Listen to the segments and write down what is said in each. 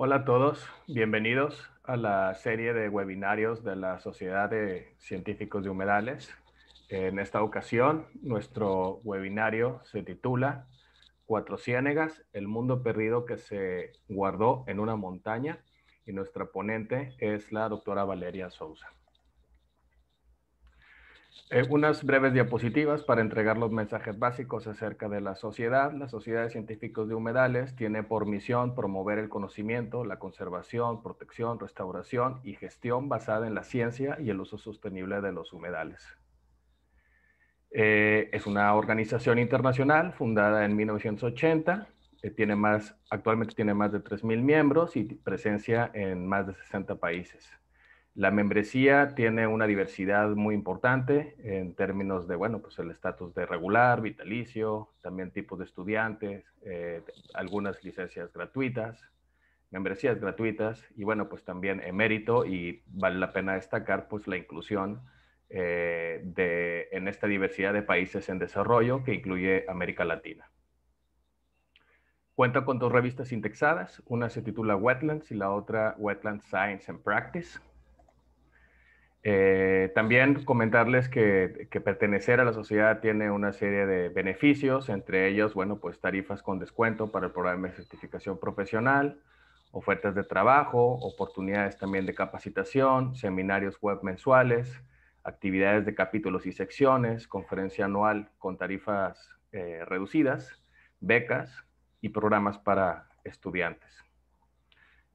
Hola a todos, bienvenidos a la serie de webinarios de la Sociedad de Científicos de Humedales. En esta ocasión, nuestro webinario se titula Cuatro Ciénegas, el mundo perdido que se guardó en una montaña y nuestra ponente es la doctora Valeria Souza. Eh, unas breves diapositivas para entregar los mensajes básicos acerca de la sociedad. La Sociedad de Científicos de Humedales tiene por misión promover el conocimiento, la conservación, protección, restauración y gestión basada en la ciencia y el uso sostenible de los humedales. Eh, es una organización internacional fundada en 1980. Eh, tiene más, actualmente tiene más de 3.000 miembros y presencia en más de 60 países. La membresía tiene una diversidad muy importante en términos de, bueno, pues el estatus de regular, vitalicio, también tipo de estudiantes, eh, algunas licencias gratuitas, membresías gratuitas y, bueno, pues también emérito y vale la pena destacar pues la inclusión eh, en esta diversidad de países en desarrollo que incluye América Latina. Cuenta con dos revistas indexadas, una se titula Wetlands y la otra Wetlands Science and Practice eh, también comentarles que, pertenecer a la sociedad tiene una serie de beneficios, entre ellos, bueno, pues tarifas con descuento para el programa de certificación profesional, ofertas de trabajo, oportunidades también de capacitación, seminarios web mensuales, actividades de capítulos y secciones, conferencia anual con tarifas eh, reducidas, becas y programas para estudiantes.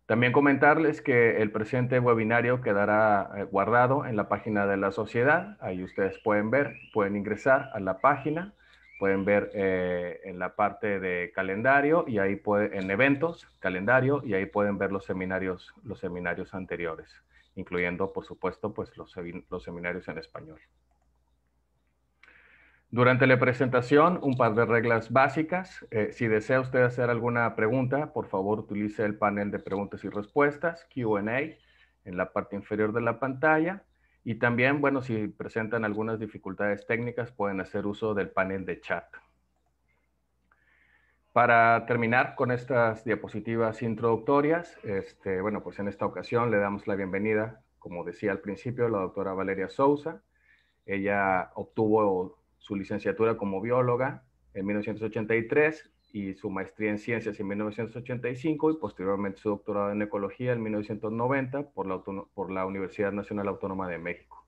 También comentarles que el presente webinario quedará eh, guardado en la página de la sociedad. Ahí ustedes pueden ver, pueden ingresar a la página, pueden ver eh, en la parte de calendario y ahí puede, en eventos, calendario, y ahí pueden ver los seminarios, los seminarios anteriores, incluyendo, por supuesto, pues los, los seminarios en español. Durante la presentación, un par de reglas básicas. Eh, si desea usted hacer alguna pregunta, por favor utilice el panel de preguntas y respuestas, Q&A, en la parte inferior de la pantalla. Y también, bueno, si presentan algunas dificultades técnicas, pueden hacer uso del panel de chat. Para terminar con estas diapositivas introductorias, este, bueno, pues en esta ocasión le damos la bienvenida, como decía al principio, la doctora Valeria Sousa. Ella obtuvo su licenciatura como bióloga en 1983 y su maestría en ciencias en 1985 y posteriormente su doctorado en ecología en 1990 por la, Universidad Nacional Autónoma de México.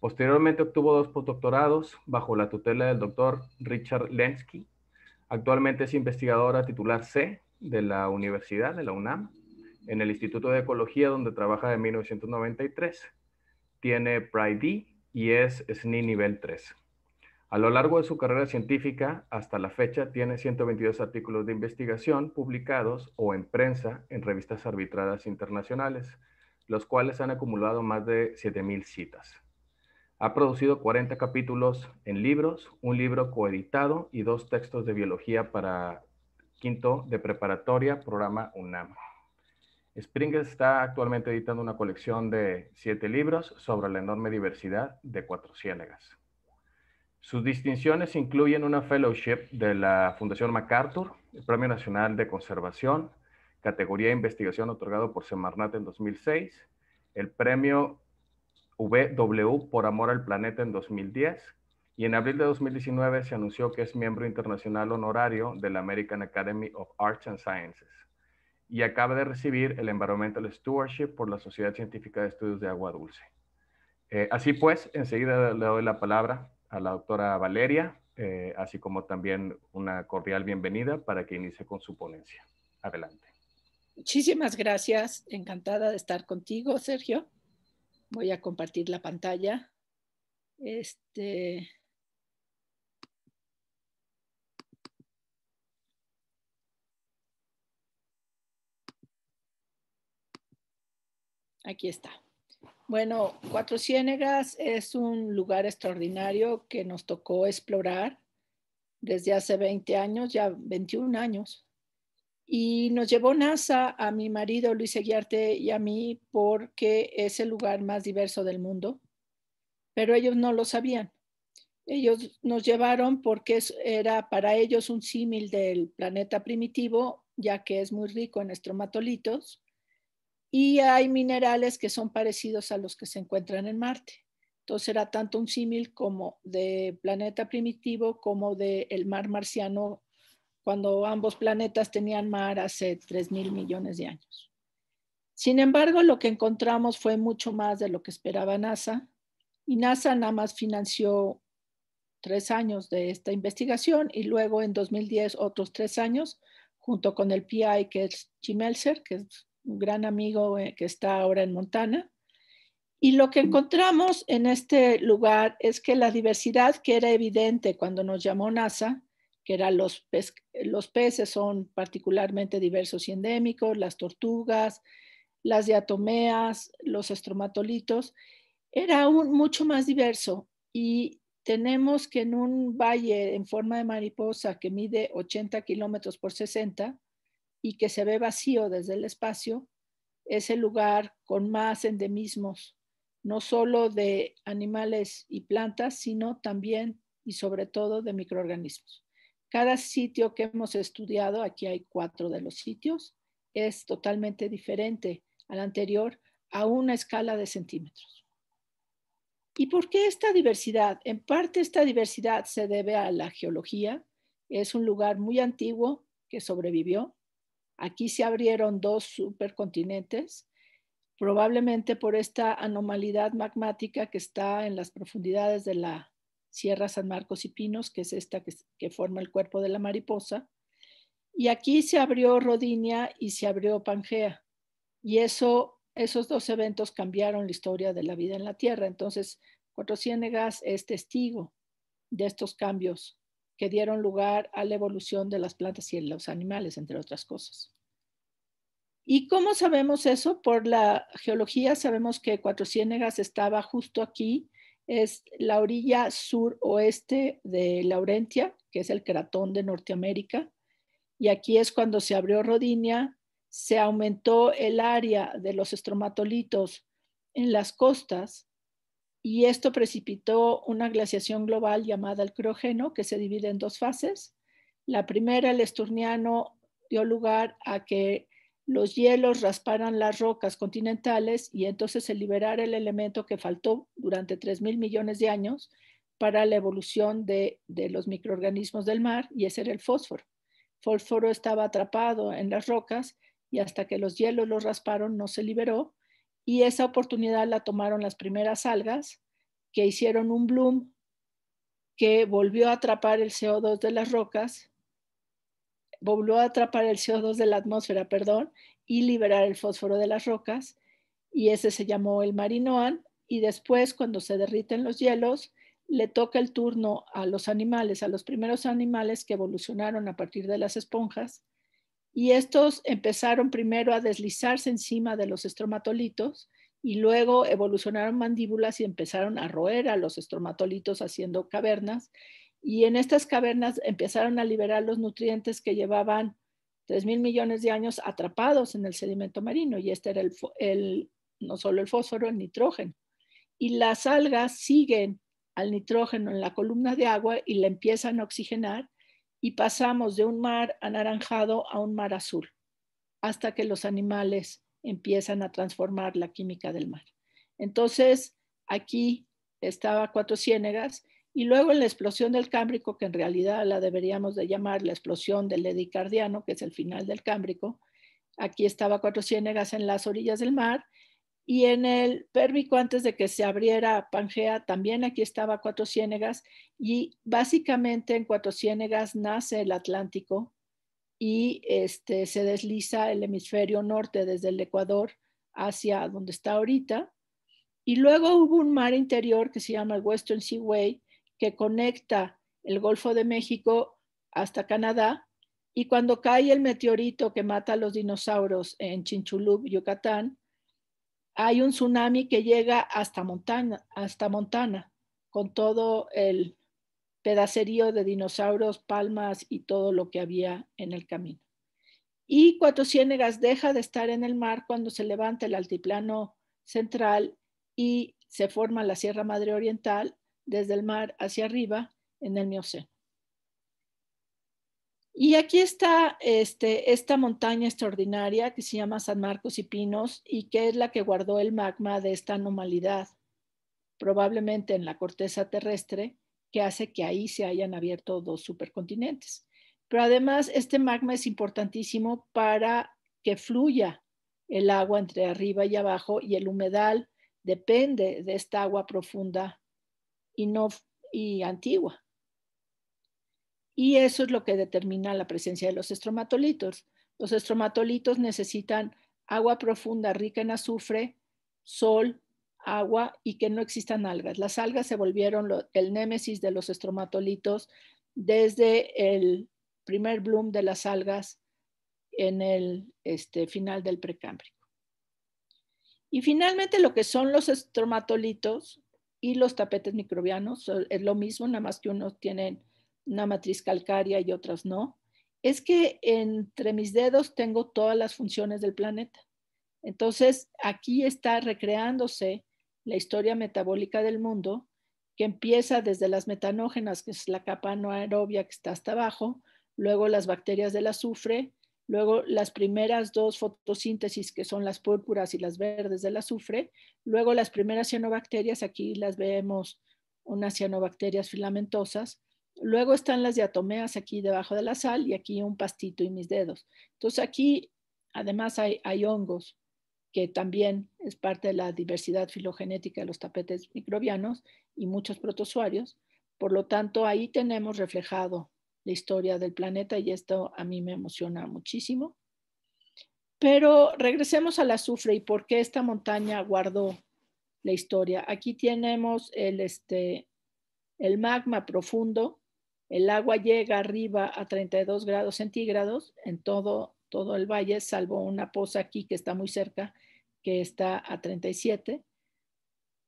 Posteriormente obtuvo dos postdoctorados bajo la tutela del doctor Richard Lenski. Actualmente es investigadora titular C de la Universidad de la UNAM en el Instituto de Ecología donde trabaja de 1993. Tiene PRI-D y es SNI nivel 3. A lo largo de su carrera científica, hasta la fecha, tiene 122 artículos de investigación publicados o en prensa en revistas arbitradas internacionales, los cuales han acumulado más de 7.000 citas. Ha producido 40 capítulos en libros, un libro coeditado y dos textos de biología para quinto de preparatoria, programa UNAM. Springer está actualmente editando una colección de siete libros sobre la enorme diversidad de cuatro ciénegas. Sus distinciones incluyen una fellowship de la Fundación MacArthur, el Premio Nacional de Conservación, categoría de investigación otorgado por Semarnat en 2006, el Premio VW por Amor al Planeta en 2010, y en abril de 2019 se anunció que es miembro internacional honorario de la American Academy of Arts and Sciences y acaba de recibir el Environmental Stewardship por la Sociedad Científica de Estudios de Agua Dulce. Eh, así pues, enseguida le doy la palabra a la doctora Valeria, eh, así como también una cordial bienvenida para que inicie con su ponencia. Adelante. Muchísimas gracias. Encantada de estar contigo, Sergio. Voy a compartir la pantalla. Este, Aquí está. Bueno, Cuatro Ciénegas es un lugar extraordinario que nos tocó explorar desde hace 20 años, ya 21 años. Y nos llevó NASA a mi marido Luis Eguiarte y a mí porque es el lugar más diverso del mundo, pero ellos no lo sabían. Ellos nos llevaron porque era para ellos un símil del planeta primitivo, ya que es muy rico en estromatolitos y hay minerales que son parecidos a los que se encuentran en Marte. Entonces era tanto un símil como de planeta primitivo como de el mar marciano cuando ambos planetas tenían mar hace 3 mil millones de años. Sin embargo, lo que encontramos fue mucho más de lo que esperaba NASA y NASA nada más financió tres años de esta investigación y luego en 2010 otros tres años junto con el PI que es Chimelser, que es un gran amigo eh, que está ahora en Montana. Y lo que encontramos en este lugar es que la diversidad que era evidente cuando nos llamó NASA, que eran los, los peces son particularmente diversos y endémicos, las tortugas, las diatomeas, los estromatolitos, era aún mucho más diverso. Y tenemos que en un valle en forma de mariposa que mide 80 kilómetros por 60, y que se ve vacío desde el espacio, es el lugar con más endemismos, no solo de animales y plantas, sino también y sobre todo de microorganismos. Cada sitio que hemos estudiado, aquí hay cuatro de los sitios, es totalmente diferente al anterior a una escala de centímetros. ¿Y por qué esta diversidad? En parte esta diversidad se debe a la geología. Es un lugar muy antiguo que sobrevivió Aquí se abrieron dos supercontinentes, probablemente por esta anomalidad magmática que está en las profundidades de la Sierra San Marcos y Pinos, que es esta que, forma el cuerpo de la mariposa. Y aquí se abrió Rodinia y se abrió Pangea. Y eso, esos dos eventos cambiaron la historia de la vida en la Tierra. Entonces, Cuatro Ciénegas es testigo de estos cambios que dieron lugar a la evolución de las plantas y los animales, entre otras cosas. ¿Y cómo sabemos eso? Por la geología sabemos que Cuatro Ciénegas estaba justo aquí, es la orilla suroeste de Laurentia, que es el cratón de Norteamérica, y aquí es cuando se abrió Rodinia, se aumentó el área de los estromatolitos en las costas y esto precipitó una glaciación global llamada el crógeno que se divide en dos fases. La primera, el esturniano, dio lugar a que los hielos rasparan las rocas continentales y entonces se liberara el elemento que faltó durante 3 mil millones de años para la evolución de, de los microorganismos del mar, y ese era el fósforo. Fósforo estaba atrapado en las rocas y hasta que los hielos lo rasparon no se liberó y esa oportunidad la tomaron las primeras algas que hicieron un bloom que volvió a atrapar el CO2 de las rocas, volvió a atrapar el CO2 de la atmósfera, perdón, y liberar el fósforo de las rocas, y ese se llamó el marinoan, y después cuando se derriten los hielos, le toca el turno a los animales, a los primeros animales que evolucionaron a partir de las esponjas, y estos empezaron primero a deslizarse encima de los estromatolitos y luego evolucionaron mandíbulas y empezaron a roer a los estromatolitos haciendo cavernas y en estas cavernas empezaron a liberar los nutrientes que llevaban 3 mil millones de años atrapados en el sedimento marino y este era no solo el fósforo, el nitrógeno. Y las algas siguen al nitrógeno en la columna de agua y la empiezan a oxigenar y pasamos de un mar anaranjado a un mar azul, hasta que los animales empiezan a transformar la química del mar. Entonces, aquí estaba Cuatro Ciénegas y luego en la explosión del Cámbrico, que en realidad la deberíamos de llamar la explosión del Edicardiano, que es el final del Cámbrico, aquí estaba Cuatro Ciénegas en las orillas del mar y en el pérmico, antes de que se abriera Pangea, también aquí estaba Cuatro Ciénegas. Y básicamente en Cuatro Ciénegas nace el Atlántico y este, se desliza el hemisferio norte desde el Ecuador hacia donde está ahorita. Y luego hubo un mar interior que se llama el Western Seaway, que conecta el Golfo de México hasta Canadá. Y cuando cae el meteorito que mata a los dinosaurios en Chinchulub, Yucatán, hay un tsunami que llega hasta Montana, hasta Montana con todo el pedacerío de dinosaurios, palmas y todo lo que había en el camino. Y Cuatro Ciénegas deja de estar en el mar cuando se levanta el altiplano central y se forma la Sierra Madre Oriental desde el mar hacia arriba en el Mioceno. Y aquí está este, esta montaña extraordinaria que se llama San Marcos y Pinos y que es la que guardó el magma de esta anomalidad, probablemente en la corteza terrestre, que hace que ahí se hayan abierto dos supercontinentes. Pero además este magma es importantísimo para que fluya el agua entre arriba y abajo y el humedal depende de esta agua profunda y, no, y antigua y eso es lo que determina la presencia de los estromatolitos. Los estromatolitos necesitan agua profunda rica en azufre, sol, agua y que no existan algas. Las algas se volvieron el némesis de los estromatolitos desde el primer bloom de las algas en el este, final del precámbrico. Y finalmente lo que son los estromatolitos y los tapetes microbianos es lo mismo, nada más que unos tienen una matriz calcárea y otras no, es que entre mis dedos tengo todas las funciones del planeta. Entonces, aquí está recreándose la historia metabólica del mundo, que empieza desde las metanógenas, que es la capa no que está hasta abajo, luego las bacterias del azufre, luego las primeras dos fotosíntesis, que son las púrpuras y las verdes del azufre, luego las primeras cianobacterias, aquí las vemos unas cianobacterias filamentosas, Luego están las diatomeas aquí debajo de la sal y aquí un pastito y mis dedos. Entonces aquí además hay, hongos, que también es parte de la diversidad filogenética de los tapetes microbianos y muchos protozoarios. Por lo tanto, ahí tenemos reflejado la historia del planeta y esto a mí me emociona muchísimo. Pero regresemos al azufre y por qué esta montaña guardó la historia. Aquí tenemos este, el magma profundo el agua llega arriba a 32 grados centígrados en todo, todo el valle, salvo una poza aquí que está muy cerca, que está a 37.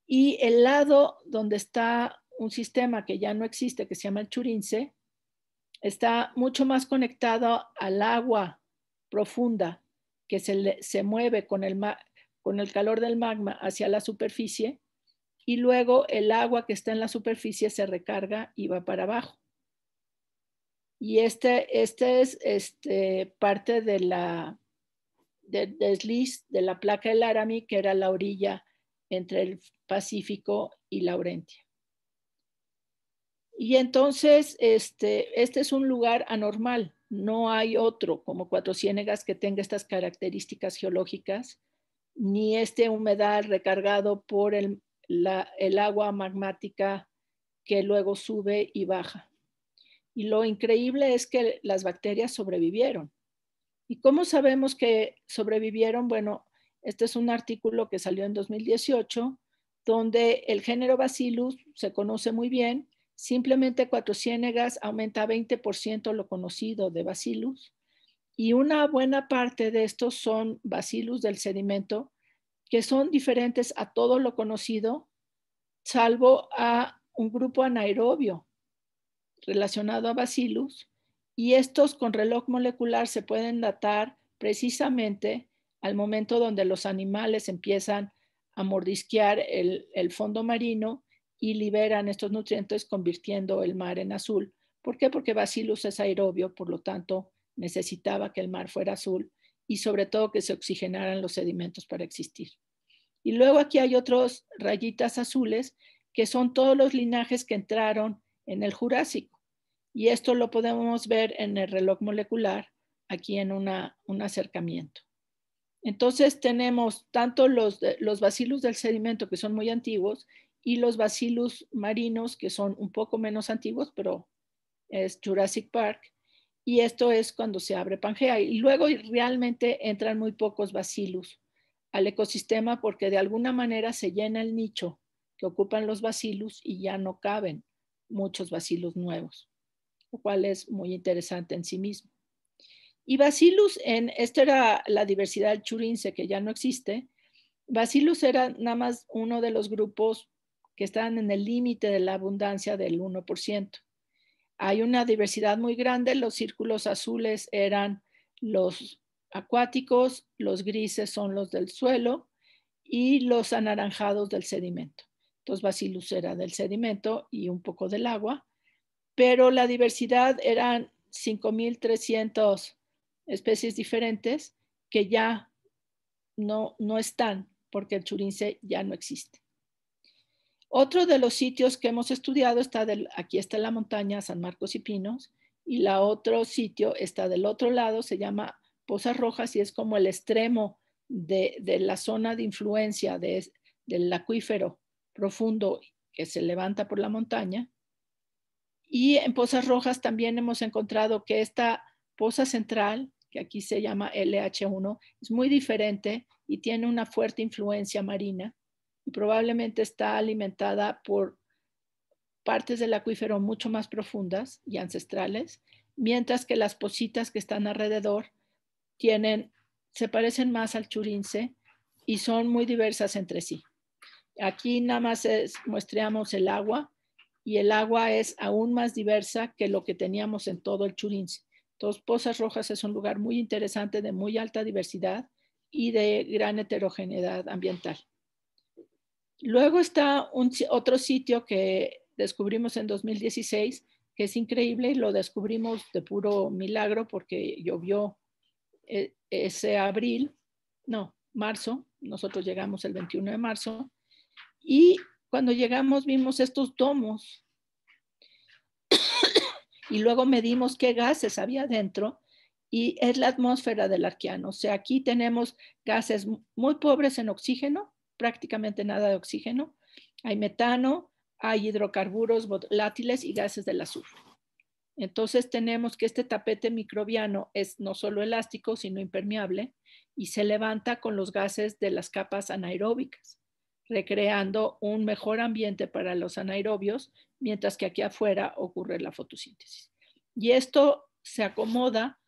Y el lado donde está un sistema que ya no existe, que se llama el Churince, está mucho más conectado al agua profunda que se, mueve con el, con el calor del magma hacia la superficie y luego el agua que está en la superficie se recarga y va para abajo. Y este, este es este, parte de la del desliz de la placa del Arami, que era la orilla entre el Pacífico y Laurentia. Y entonces, este, este es un lugar anormal, no hay otro como Cuatro Ciénegas que tenga estas características geológicas, ni este humedal recargado por el agua magmática que luego sube y baja. Y lo increíble es que las bacterias sobrevivieron. ¿Y cómo sabemos que sobrevivieron? Bueno, este es un artículo que salió en 2018, donde el género Bacillus se conoce muy bien. Simplemente Ciénegas aumenta 20% lo conocido de Bacillus. Y una buena parte de estos son Bacillus del sedimento, que son diferentes a todo lo conocido, salvo a un grupo anaerobio, relacionado a bacillus y estos con reloj molecular se pueden datar precisamente al momento donde los animales empiezan a mordisquear el, fondo marino y liberan estos nutrientes convirtiendo el mar en azul. ¿Por qué? Porque Bacillus es aerobio, por lo tanto necesitaba que el mar fuera azul y sobre todo que se oxigenaran los sedimentos para existir. Y luego aquí hay otros rayitas azules que son todos los linajes que entraron en el Jurásico. Y esto lo podemos ver en el reloj molecular, aquí en un acercamiento. Entonces tenemos tanto los, los bacilos del sedimento, que son muy antiguos, y los bacilos marinos, que son un poco menos antiguos, pero es Jurassic Park. Y esto es cuando se abre Pangea. Y luego realmente entran muy pocos bacilos al ecosistema porque de alguna manera se llena el nicho que ocupan los bacilos y ya no caben muchos bacilos nuevos, lo cual es muy interesante en sí mismo. Y bacilos, en, esta era la diversidad churinse que ya no existe, bacilos era nada más uno de los grupos que estaban en el límite de la abundancia del 1%. Hay una diversidad muy grande, los círculos azules eran los acuáticos, los grises son los del suelo y los anaranjados del sedimento. Pues, los del sedimento y un poco del agua, pero la diversidad eran 5.300 especies diferentes que ya no, están porque el churince ya no existe. Otro de los sitios que hemos estudiado está del, aquí está la montaña San Marcos y Pinos y la otro sitio está del otro lado, se llama Pozas Rojas y es como el extremo de, la zona de influencia de, del acuífero profundo que se levanta por la montaña. Y en Pozas Rojas también hemos encontrado que esta poza central, que aquí se llama LH1, es muy diferente y tiene una fuerte influencia marina y probablemente está alimentada por partes del acuífero mucho más profundas y ancestrales, mientras que las pocitas que están alrededor tienen, se parecen más al churince y son muy diversas entre sí. Aquí nada más muestreamos el agua y el agua es aún más diversa que lo que teníamos en todo el Churins. Entonces, Pozas Rojas es un lugar muy interesante de muy alta diversidad y de gran heterogeneidad ambiental. Luego está otro sitio que descubrimos en 2016, que es increíble, y lo descubrimos de puro milagro porque llovió eh, ese abril, no, marzo, nosotros llegamos el 21 de marzo, y cuando llegamos vimos estos domos y luego medimos qué gases había dentro y es la atmósfera del arqueano. O sea, aquí tenemos gases muy pobres en oxígeno, prácticamente nada de oxígeno. Hay metano, hay hidrocarburos volátiles y gases del azufre. Entonces tenemos que este tapete microbiano es no solo elástico, sino impermeable y se levanta con los gases de las capas anaeróbicas recreando un mejor ambiente para los anaerobios, mientras que aquí afuera ocurre la fotosíntesis. Y esto se acomoda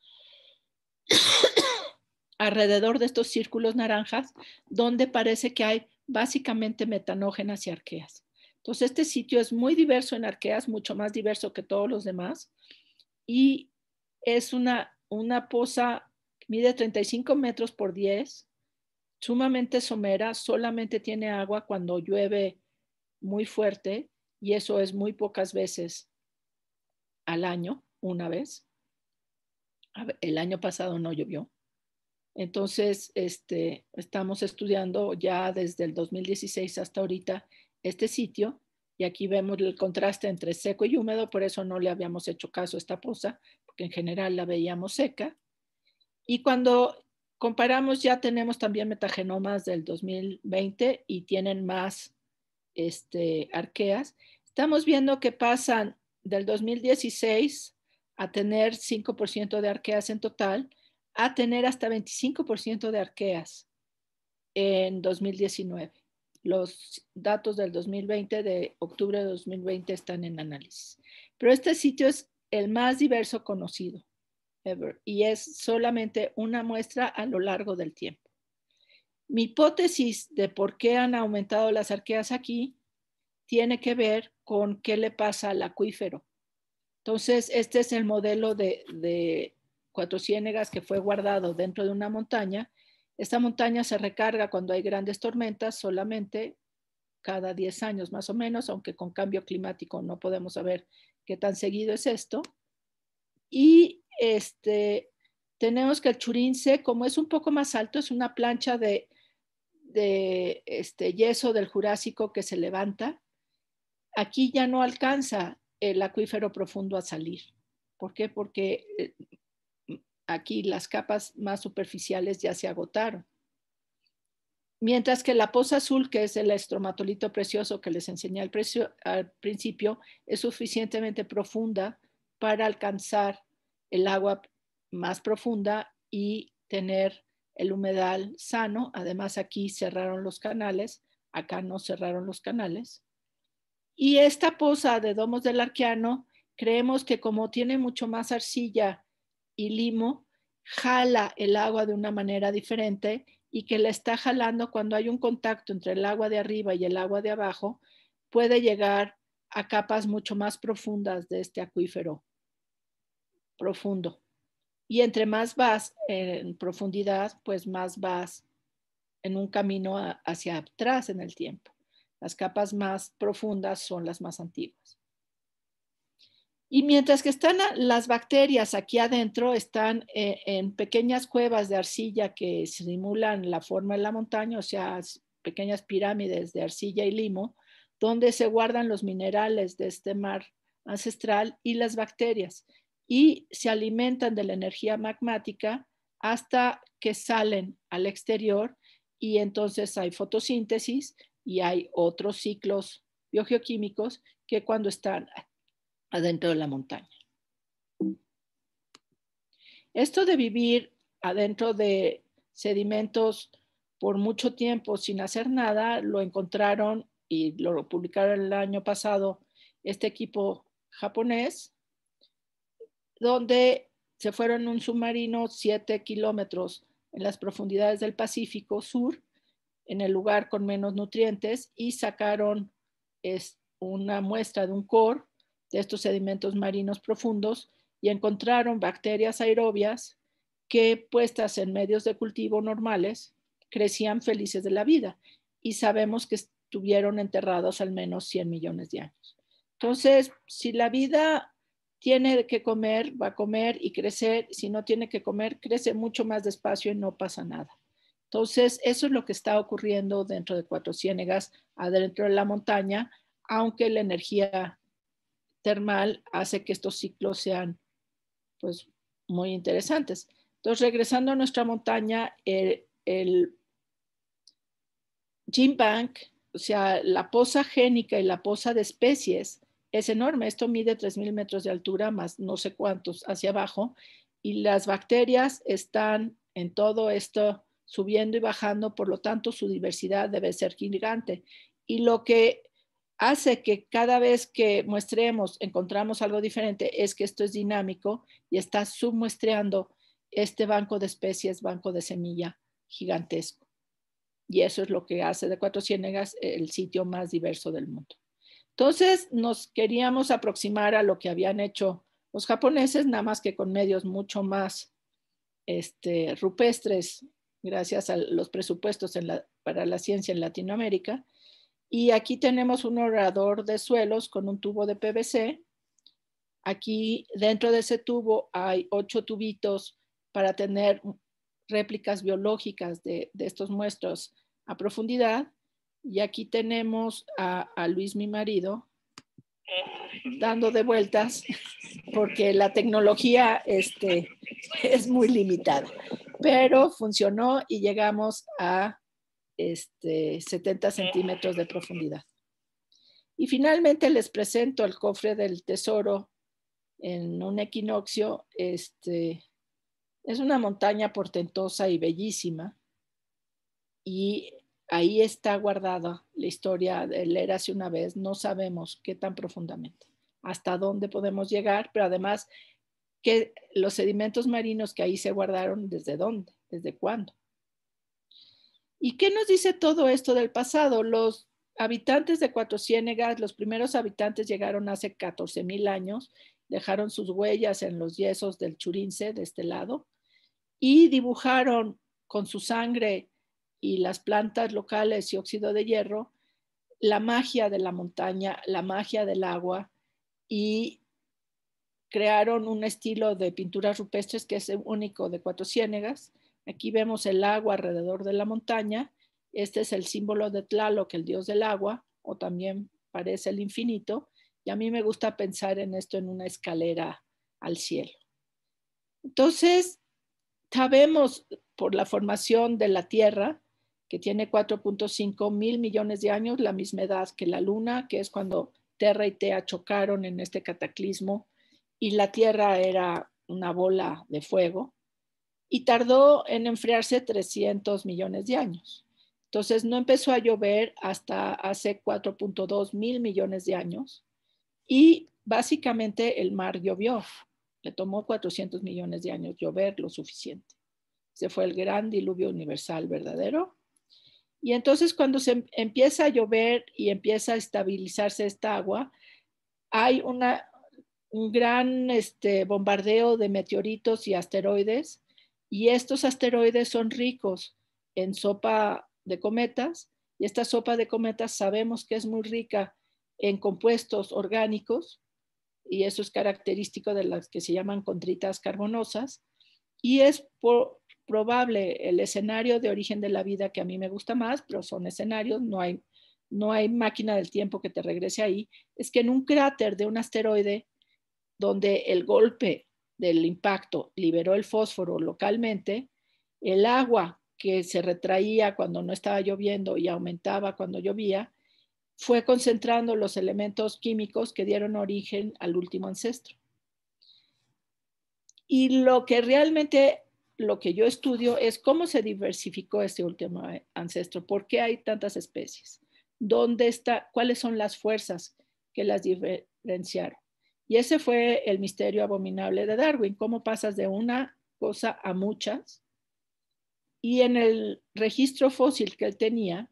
alrededor de estos círculos naranjas, donde parece que hay básicamente metanógenas y arqueas. Entonces, este sitio es muy diverso en arqueas, mucho más diverso que todos los demás, y es una, una poza, mide 35 metros por 10, sumamente somera, solamente tiene agua cuando llueve muy fuerte y eso es muy pocas veces al año, una vez. El año pasado no llovió. Entonces, este, estamos estudiando ya desde el 2016 hasta ahorita este sitio y aquí vemos el contraste entre seco y húmedo, por eso no le habíamos hecho caso a esta poza, porque en general la veíamos seca. Y cuando comparamos, ya tenemos también metagenomas del 2020 y tienen más este, arqueas. Estamos viendo que pasan del 2016 a tener 5% de arqueas en total, a tener hasta 25% de arqueas en 2019. Los datos del 2020, de octubre de 2020, están en análisis. Pero este sitio es el más diverso conocido y es solamente una muestra a lo largo del tiempo. Mi hipótesis de por qué han aumentado las arqueas aquí tiene que ver con qué le pasa al acuífero. Entonces, este es el modelo de, de Cuatro Ciénegas que fue guardado dentro de una montaña. Esta montaña se recarga cuando hay grandes tormentas solamente cada 10 años más o menos, aunque con cambio climático no podemos saber qué tan seguido es esto. Y este, tenemos que el churince, como es un poco más alto, es una plancha de, este, yeso del Jurásico que se levanta. Aquí ya no alcanza el acuífero profundo a salir. ¿Por qué? Porque eh, aquí las capas más superficiales ya se agotaron. Mientras que la poza azul, que es el estromatolito precioso que les enseñé al principio, es suficientemente profunda para alcanzar el agua más profunda y tener el humedal sano. Además, aquí cerraron los canales, acá no cerraron los canales. Y esta poza de Domos del Arqueano, creemos que como tiene mucho más arcilla y limo, jala el agua de una manera diferente y que la está jalando cuando hay un contacto entre el agua de arriba y el agua de abajo, puede llegar a capas mucho más profundas de este acuífero profundo. Y entre más vas en profundidad, pues más vas en un camino hacia atrás en el tiempo. Las capas más profundas son las más antiguas. Y mientras que están las bacterias aquí adentro, están en, eh, en pequeñas cuevas de arcilla que simulan la forma de la montaña, o sea, pequeñas pirámides de arcilla y limo, donde se guardan los minerales de este mar ancestral y las bacterias y se alimentan de la energía magmática hasta que salen al exterior y entonces hay fotosíntesis y hay otros ciclos biogeoquímicos que cuando están adentro de la montaña. Esto de vivir adentro de sedimentos por mucho tiempo sin hacer nada, lo encontraron y lo publicaron el año pasado este equipo japonés donde se fueron en un submarino 7 kilómetros en las profundidades del Pacífico Sur, en el lugar con menos nutrientes, y sacaron es, una muestra de un core de estos sedimentos marinos profundos y encontraron bacterias aerobias que puestas en medios de cultivo normales crecían felices de la vida y sabemos que estuvieron enterrados al menos 100 millones de años. Entonces, si la vida tiene que comer, va a comer y crecer. Si no tiene que comer, crece mucho más despacio y no pasa nada. Entonces, eso es lo que está ocurriendo dentro de Cuatro Ciénegas, adentro de la montaña, aunque la energía termal hace que estos ciclos sean pues, muy interesantes. Entonces, regresando a nuestra montaña, eh, el, el Bank, o sea, la posa génica y la posa de especies, es enorme. Esto mide 3.000 metros de altura, más no sé cuántos, hacia abajo. Y las bacterias están en todo esto subiendo y bajando, por lo tanto su diversidad debe ser gigante. Y lo que hace que cada vez que muestremos encontramos algo diferente es que esto es dinámico y está submuestreando este banco de especies, banco de semilla gigantesco. Y eso es lo que hace de Cuatro Ciénegas el sitio más diverso del mundo. Entonces nos queríamos aproximar a lo que habían hecho los japoneses, nada más que con medios mucho más este, rupestres, gracias a los presupuestos para la ciencia en Latinoamérica. Y aquí tenemos un orador de suelos con un tubo de PVC. Aquí dentro de ese tubo hay ocho tubitos para tener réplicas biológicas de, de estos muestros a profundidad. Y aquí tenemos a, Luis, mi marido, dando de vueltas porque la tecnología este, es muy limitada. Pero funcionó y llegamos a este, 70 centímetros de profundidad. Y finalmente les presento el cofre del tesoro en un equinoccio. Este, es una montaña portentosa y bellísima. Y ahí está guardada la historia del hace una vez, no sabemos qué tan profundamente, hasta dónde podemos llegar, pero además que los sedimentos marinos que ahí se guardaron, ¿desde dónde? ¿Desde cuándo? ¿Y qué nos dice todo esto del pasado? Los habitantes de Cuatro Ciénegas, los primeros habitantes llegaron hace 14.000 años, dejaron sus huellas en los yesos del Churince, de este lado, y dibujaron con su sangre y las plantas locales y óxido de hierro, la magia de la montaña, la magia del agua y crearon un estilo de pinturas rupestres que es el único de Cuatro Ciénegas. Aquí vemos el agua alrededor de la montaña. Este es el símbolo de Tlaloc, el dios del agua, o también parece el infinito. Y a mí me gusta pensar en esto en una escalera al cielo. Entonces, sabemos por la formación de la Tierra que tiene 4.5 mil millones de años, la misma edad que la Luna, que es cuando Terra y Tea chocaron en este cataclismo y la Tierra era una bola de fuego y tardó en enfriarse 300 millones de años. Entonces no empezó a llover hasta hace 4.2 mil millones de años y básicamente el mar llovió. Le tomó 400 millones de años llover lo suficiente. Se fue el gran diluvio universal verdadero y entonces cuando se empieza a llover y empieza a estabilizarse esta agua, hay una, un gran este, bombardeo de meteoritos y asteroides, y estos asteroides son ricos en sopa de cometas, y esta sopa de cometas sabemos que es muy rica en compuestos orgánicos, y eso es característico de las que se llaman condritas carbonosas, y es por, probable el escenario de origen de la vida que a mí me gusta más, pero son escenarios, no hay, no hay máquina del tiempo que te regrese ahí, es que en un cráter de un asteroide donde el golpe del impacto liberó el fósforo localmente, el agua que se retraía cuando no estaba lloviendo y aumentaba cuando llovía, fue concentrando los elementos químicos que dieron origen al último ancestro. Y lo que realmente lo que yo estudio es cómo se diversificó este último eh, ancestro, por qué hay tantas especies, dónde está, cuáles son las fuerzas que las diferenciaron. Y ese fue el misterio abominable de Darwin, cómo pasas de una cosa a muchas. Y en el registro fósil que él tenía,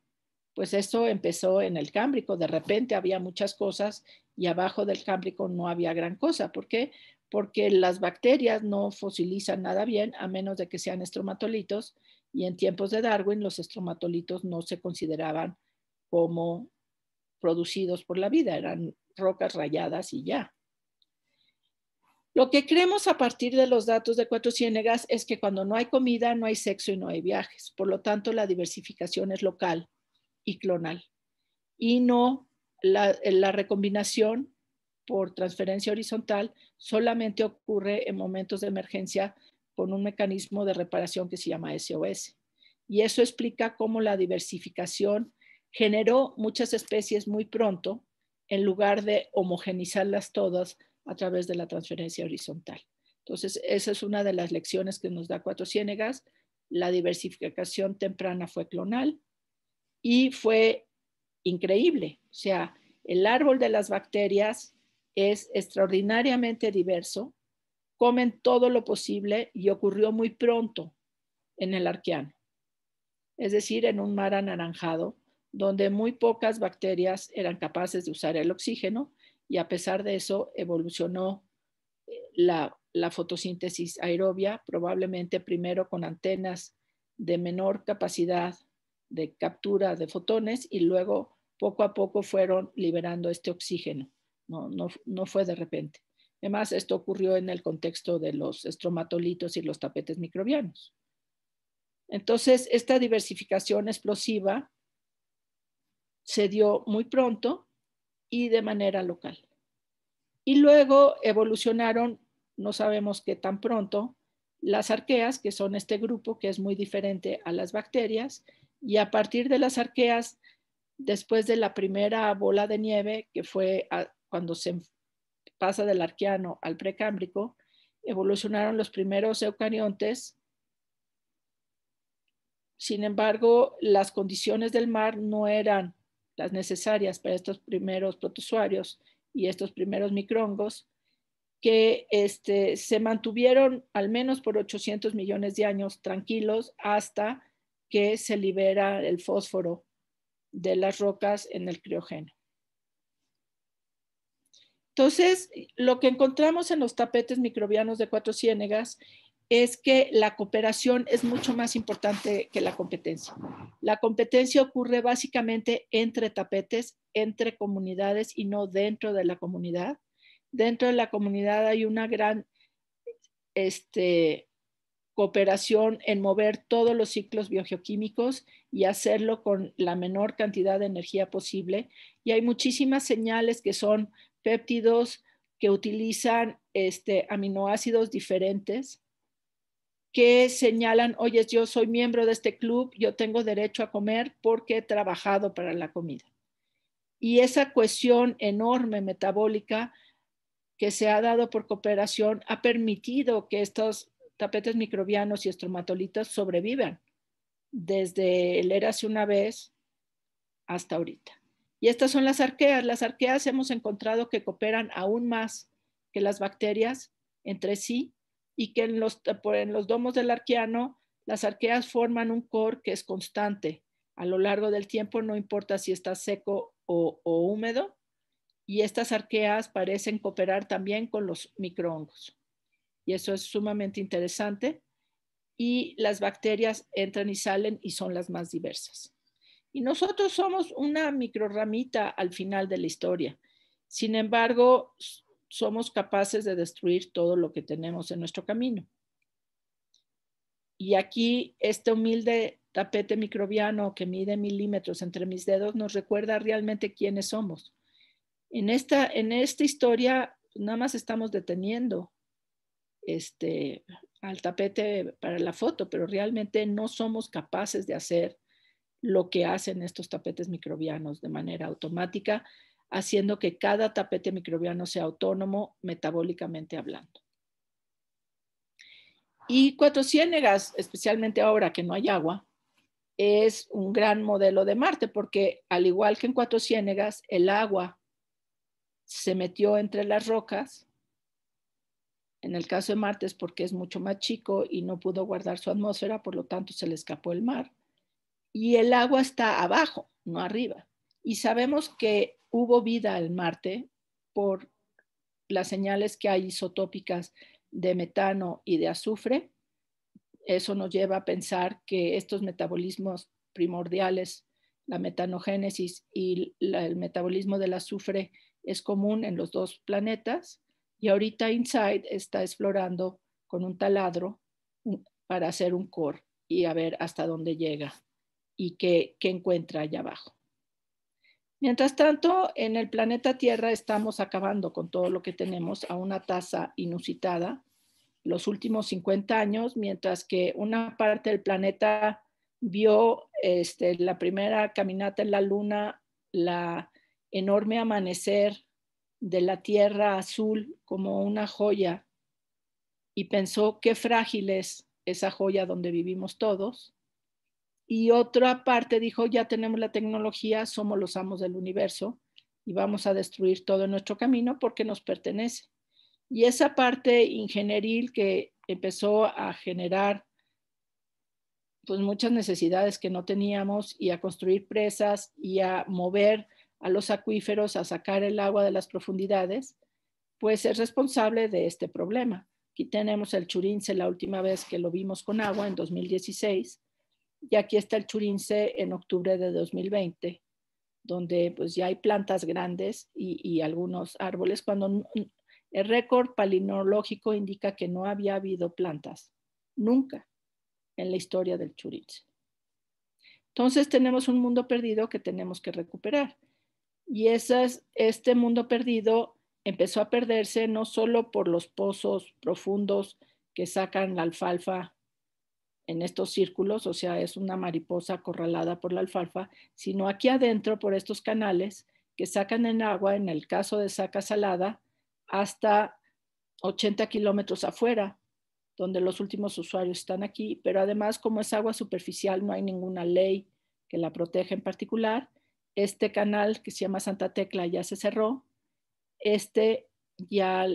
pues eso empezó en el Cámbrico. De repente había muchas cosas y abajo del Cámbrico no había gran cosa. ¿Por qué? porque las bacterias no fosilizan nada bien a menos de que sean estromatolitos y en tiempos de Darwin los estromatolitos no se consideraban como producidos por la vida, eran rocas rayadas y ya. Lo que creemos a partir de los datos de Cuatro Ciénegas es que cuando no hay comida, no hay sexo y no hay viajes. Por lo tanto, la diversificación es local y clonal y no la, la recombinación por transferencia horizontal solamente ocurre en momentos de emergencia con un mecanismo de reparación que se llama SOS. Y eso explica cómo la diversificación generó muchas especies muy pronto en lugar de homogenizarlas todas a través de la transferencia horizontal. Entonces, esa es una de las lecciones que nos da Cuatro Ciénegas. La diversificación temprana fue clonal y fue increíble. O sea, el árbol de las bacterias es extraordinariamente diverso, comen todo lo posible y ocurrió muy pronto en el Arqueano, es decir, en un mar anaranjado donde muy pocas bacterias eran capaces de usar el oxígeno y a pesar de eso evolucionó eh, la, fotosíntesis aerobia, probablemente primero con antenas de menor capacidad de captura de fotones y luego poco a poco fueron liberando este oxígeno no, fue de repente. Además, esto ocurrió en el contexto de los estromatolitos y los tapetes microbianos. Entonces, esta diversificación explosiva se dio muy pronto y de manera local. Y luego evolucionaron, no sabemos qué tan pronto, las arqueas, que son este grupo que es muy diferente a las bacterias, y a partir de las arqueas, después de la primera bola de nieve, que fue a, cuando se pasa del arqueano al precámbrico, evolucionaron los primeros eucariontes. Sin embargo, las condiciones del mar no eran las necesarias para estos primeros protozoarios y estos primeros microngos, que este, se mantuvieron al menos por 800 millones de años tranquilos hasta que se libera el fósforo de las rocas en el criógeno. Entonces, lo que encontramos en los tapetes microbianos de cuatro ciénegas es que la cooperación es mucho más importante que la competencia. La competencia ocurre básicamente entre tapetes, entre comunidades y no dentro de la comunidad. Dentro de la comunidad hay una gran este, cooperación en mover todos los ciclos biogeoquímicos y hacerlo con la menor cantidad de energía posible. Y hay muchísimas señales que son péptidos que utilizan este, aminoácidos diferentes que señalan, oye, yo soy miembro de este club, yo tengo derecho a comer porque he trabajado para la comida. Y esa cuestión enorme metabólica que se ha dado por cooperación ha permitido que estos tapetes microbianos y estromatolitos sobrevivan desde el érase una vez hasta ahorita. Y estas son las arqueas. Las arqueas hemos encontrado que cooperan aún más que las bacterias entre sí y que en los, domos del arqueano las arqueas forman un core que es constante a lo largo del tiempo, no importa si está seco o, o húmedo. Y estas arqueas parecen cooperar también con los microhongos. Y eso es sumamente interesante. Y las bacterias entran y salen y son las más diversas. Y nosotros somos una microramita al final de la historia. Sin embargo, somos capaces de destruir todo lo que tenemos en nuestro camino. Y aquí este humilde tapete microbiano que mide milímetros entre mis dedos nos recuerda realmente quiénes somos. En esta, en esta historia nada más estamos deteniendo este, al tapete para la foto, pero realmente no somos capaces de hacer lo que hacen estos tapetes microbianos de manera automática, haciendo que cada tapete microbiano sea autónomo metabólicamente hablando. Y Cuatro Ciénegas, especialmente ahora que no hay agua, es un gran modelo de Marte, porque al igual que en Cuatro Ciénegas, el agua se metió entre las rocas. En el caso de Marte es porque es mucho más chico y no pudo guardar su atmósfera, por lo tanto se le escapó el mar y el agua está abajo, no arriba. Y sabemos que hubo vida en Marte por las señales que hay isotópicas de metano y de azufre. Eso nos lleva a pensar que estos metabolismos primordiales, la metanogénesis y el metabolismo del azufre, es común en los dos planetas. Y ahorita Inside está explorando con un taladro para hacer un core y a ver hasta dónde llega y qué, encuentra allá abajo. Mientras tanto, en el planeta Tierra estamos acabando con todo lo que tenemos a una tasa inusitada los últimos 50 años, mientras que una parte del planeta vio este, la primera caminata en la luna, la enorme amanecer de la tierra azul como una joya y pensó qué frágil es esa joya donde vivimos todos y otra parte dijo, ya tenemos la tecnología, somos los amos del universo y vamos a destruir todo nuestro camino porque nos pertenece. Y esa parte ingenieril que empezó a generar pues muchas necesidades que no teníamos y a construir presas y a mover a los acuíferos, a sacar el agua de las profundidades, pues es responsable de este problema. Aquí tenemos el Churince la última vez que lo vimos con agua en 2016 y aquí está el Churince en octubre de 2020, donde pues ya hay plantas grandes y, algunos árboles, cuando el récord palinológico indica que no había habido plantas, nunca, en la historia del Churince. Entonces tenemos un mundo perdido que tenemos que recuperar. Y esas, este mundo perdido empezó a perderse no solo por los pozos profundos que sacan la alfalfa en estos círculos, o sea, es una mariposa acorralada por la alfalfa, sino aquí adentro por estos canales que sacan el agua, en el caso de saca salada, hasta 80 kilómetros afuera, donde los últimos usuarios están aquí, pero además como es agua superficial, no hay ninguna ley que la proteja en particular. Este canal que se llama Santa Tecla ya se cerró. Este ya